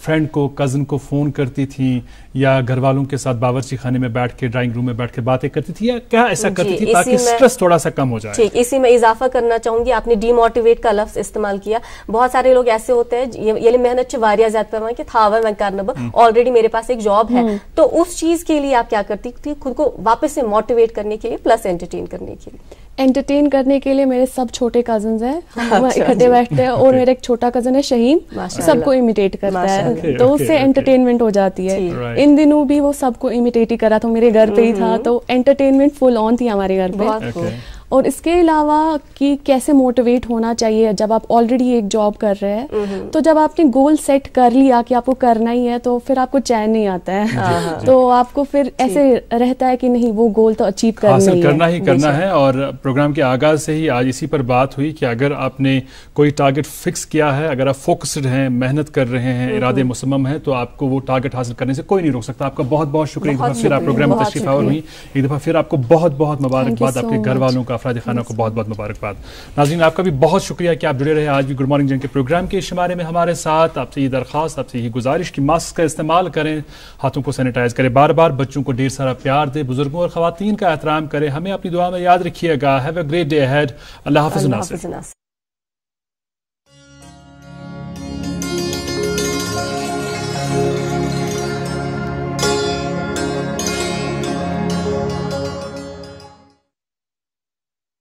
फ्रेंड को कज़न को फ़ोन करती थी या घर वालों के साथ बावरची खाने में बैठ के ड्राइंग रूम में बैठ के बातें करती थी या क्या ऐसा करती थी ताकि स्ट्रेस थोड़ा सा कम हो जाए ठीक इसी में इजाफा करना चाहूंगी आपने डीमोटिवेट का लफ्ज इस्तेमाल किया बहुत सारे लोग ऐसे होते हैं ये ये मेहनत वारिया ज्यादा पैमा कि थावा मैं कारनब ऑलरेडी हम्म। मेरे पास एक जॉब है हम्म। तो उस चीज़ के लिए आप क्या करती थी खुद को वापस से मोटिवेट करने के लिए प्लस एंटरटेन करने के लिए एंटरटेन करने के लिए मेरे सब छोटे कजन हैं हम [LAUGHS] अच्छा। इकट्ठे बैठते हैं और मेरा एक छोटा कजन है शहीन सबको इमिटेट करता है तो उससे एंटरटेनमेंट हो जाती है इन दिनों भी वो सबको इमिटेट ही करा था मेरे घर पे ही था हम्म। तो एंटरटेनमेंट फुल ऑन थी हमारे घर पे और इसके अलावा कि कैसे मोटिवेट होना चाहिए जब आप ऑलरेडी एक जॉब कर रहे हैं तो जब आपने गोल सेट कर लिया कि आपको करना ही है तो फिर आपको चैन नहीं आता है तो आपको फिर ऐसे रहता है कि नहीं वो गोल तो अचीव करना ही करना ही करना है और प्रोग्राम के आगाज से ही आज इसी पर बात हुई कि अगर आपने कोई टारगेट फिक्स किया है अगर आप फोकस्ड हैं मेहनत कर रहे हैं इरादे मुसम्म हैं तो आपको वो टारगेट हासिल करने से कोई नहीं रोक सकता आपका बहुत बहुत शुक्रिया फिर आप प्रोग्राम में तशरीफ हुई एक दफा फिर आपको बहुत बहुत मुबारकबाद आपके घर वालों का अफराज खाना को बहुत बहुत मुबारकबाद नाजीन आपका भी बहुत शुक्रिया कि आप जुड़े रहे आज भी गुड मॉर्निंग जंग के प्रोग्राम के शुमारे में हमारे साथ आपसे ये दरख्वास्त आपसे ये गुजारिश कि मास्क का इस्तेमाल करें हाथों को सैनिटाइज करें बार बार बच्चों को ढेर सारा प्यार दें बुजुर्गों और खातन का एहतराम करें हमें अपनी दुआ में याद रखिएगा हैव अ ग्रेट डे हैड अल्लाह हाफ